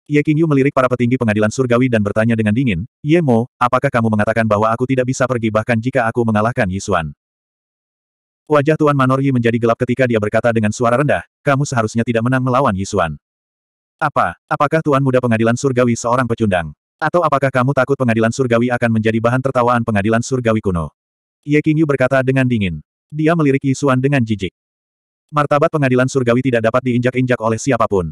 Ye Qingyu melirik para petinggi pengadilan surgawi dan bertanya dengan dingin, Ye Mo, apakah kamu mengatakan bahwa aku tidak bisa pergi bahkan jika aku mengalahkan Yisuan? Wajah Tuan Manor Yi menjadi gelap ketika dia berkata dengan suara rendah, kamu seharusnya tidak menang melawan Yisuan. Apa, apakah Tuan Muda Pengadilan Surgawi seorang pecundang? Atau apakah kamu takut pengadilan surgawi akan menjadi bahan tertawaan pengadilan surgawi kuno? Ye Qingyu berkata dengan dingin. Dia melirik Yi Xuan dengan jijik. Martabat pengadilan surgawi tidak dapat diinjak-injak oleh siapapun.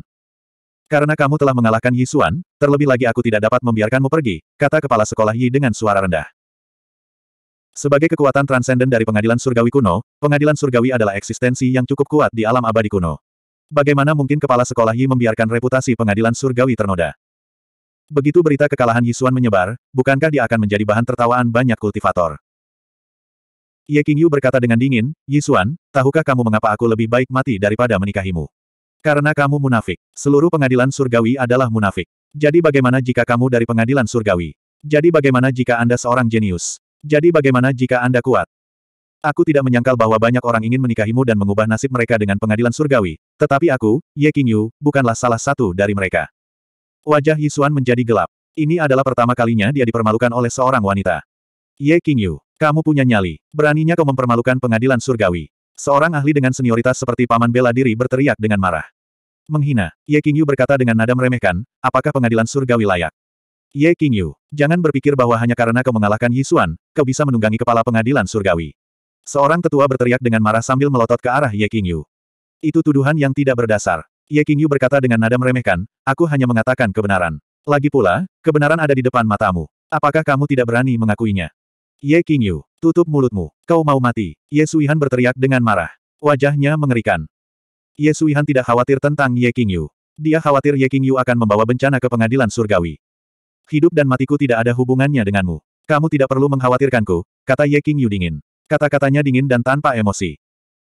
Karena kamu telah mengalahkan Yi Xuan, terlebih lagi aku tidak dapat membiarkanmu pergi, kata kepala sekolah Yi dengan suara rendah. Sebagai kekuatan transenden dari pengadilan surgawi kuno, pengadilan surgawi adalah eksistensi yang cukup kuat di alam abadi kuno. Bagaimana mungkin kepala sekolah Yi membiarkan reputasi pengadilan surgawi ternoda? Begitu berita kekalahan Yisuan menyebar, bukankah dia akan menjadi bahan tertawaan banyak kultivator? Ye Qingyu berkata dengan dingin, Yisuan, tahukah kamu mengapa aku lebih baik mati daripada menikahimu? Karena kamu munafik. Seluruh pengadilan surgawi adalah munafik. Jadi bagaimana jika kamu dari pengadilan surgawi? Jadi bagaimana jika Anda seorang jenius? Jadi bagaimana jika Anda kuat? Aku tidak menyangkal bahwa banyak orang ingin menikahimu dan mengubah nasib mereka dengan pengadilan surgawi, tetapi aku, Ye Qingyu, bukanlah salah satu dari mereka. Wajah Yisuan menjadi gelap. Ini adalah pertama kalinya dia dipermalukan oleh seorang wanita. Ye Qingyu, kamu punya nyali. Beraninya kau mempermalukan pengadilan surgawi. Seorang ahli dengan senioritas seperti paman bela diri berteriak dengan marah. Menghina, Ye Qingyu berkata dengan nada meremehkan, apakah pengadilan surgawi layak? Ye Qingyu, jangan berpikir bahwa hanya karena kau mengalahkan Yisuan, kau bisa menunggangi kepala pengadilan surgawi. Seorang tetua berteriak dengan marah sambil melotot ke arah Ye Qingyu. Itu tuduhan yang tidak berdasar. Ye Qingyu berkata dengan nada meremehkan, aku hanya mengatakan kebenaran. Lagi pula, kebenaran ada di depan matamu. Apakah kamu tidak berani mengakuinya? Ye Qingyu, tutup mulutmu, kau mau mati. Ye Suihan berteriak dengan marah. Wajahnya mengerikan. Ye Suihan tidak khawatir tentang Ye Qingyu. Dia khawatir Ye Qingyu akan membawa bencana ke pengadilan surgawi. Hidup dan matiku tidak ada hubungannya denganmu. Kamu tidak perlu mengkhawatirkanku, kata Ye Qingyu dingin. Kata-katanya dingin dan tanpa emosi.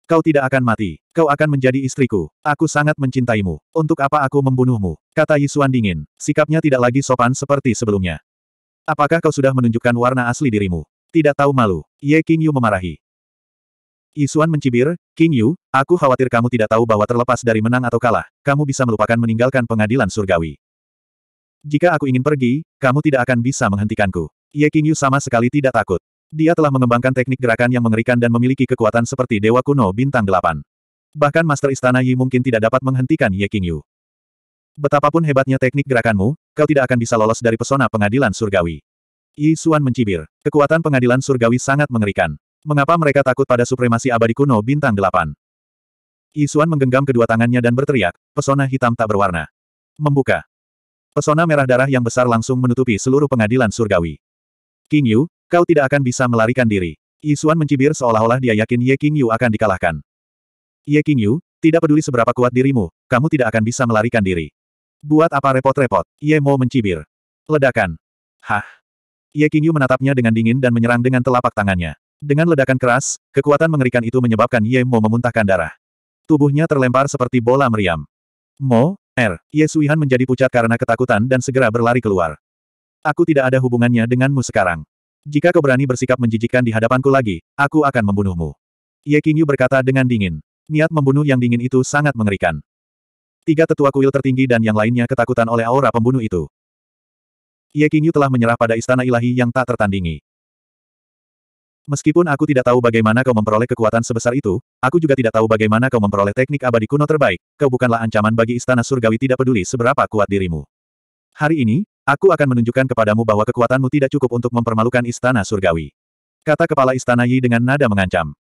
Kau tidak akan mati. Kau akan menjadi istriku. Aku sangat mencintaimu. Untuk apa aku membunuhmu? Kata Yisuan dingin. Sikapnya tidak lagi sopan seperti sebelumnya. Apakah kau sudah menunjukkan warna asli dirimu? Tidak tahu malu. Ye King Yu memarahi. Yisuan mencibir, King Yu, aku khawatir kamu tidak tahu bahwa terlepas dari menang atau kalah, kamu bisa melupakan meninggalkan pengadilan surgawi. Jika aku ingin pergi, kamu tidak akan bisa menghentikanku. Ye King Yu sama sekali tidak takut. Dia telah mengembangkan teknik gerakan yang mengerikan dan memiliki kekuatan seperti Dewa Kuno Bintang Delapan. Bahkan Master Istana Yi mungkin tidak dapat menghentikan Ye Qingyu. Betapapun hebatnya teknik gerakanmu, kau tidak akan bisa lolos dari pesona pengadilan surgawi. Yi Xuan mencibir. Kekuatan pengadilan surgawi sangat mengerikan. Mengapa mereka takut pada supremasi abadi kuno bintang delapan? Yi Xuan menggenggam kedua tangannya dan berteriak, pesona hitam tak berwarna. Membuka. Pesona merah darah yang besar langsung menutupi seluruh pengadilan surgawi. King Yu, Kau tidak akan bisa melarikan diri. Yisuan mencibir seolah-olah dia yakin Ye King Yu akan dikalahkan. Ye King Yu, tidak peduli seberapa kuat dirimu, kamu tidak akan bisa melarikan diri. Buat apa repot-repot? Ye Mo mencibir. Ledakan. Hah. Ye King Yu menatapnya dengan dingin dan menyerang dengan telapak tangannya. Dengan ledakan keras, kekuatan mengerikan itu menyebabkan Ye Mo memuntahkan darah. Tubuhnya terlempar seperti bola meriam. Mo, er. Ye Suihan menjadi pucat karena ketakutan dan segera berlari keluar. Aku tidak ada hubungannya denganmu sekarang. Jika kau berani bersikap menjijikkan di hadapanku lagi, aku akan membunuhmu. Ye Qingyu berkata dengan dingin. Niat membunuh yang dingin itu sangat mengerikan. Tiga tetua kuil tertinggi dan yang lainnya ketakutan oleh aura pembunuh itu. Ye Qingyu telah menyerah pada istana ilahi yang tak tertandingi. Meskipun aku tidak tahu bagaimana kau memperoleh kekuatan sebesar itu, aku juga tidak tahu bagaimana kau memperoleh teknik abadi kuno terbaik, kau bukanlah ancaman bagi istana surgawi tidak peduli seberapa kuat dirimu. Hari ini, Aku akan menunjukkan kepadamu bahwa kekuatanmu tidak cukup untuk mempermalukan istana surgawi. Kata kepala istana Yi dengan nada mengancam.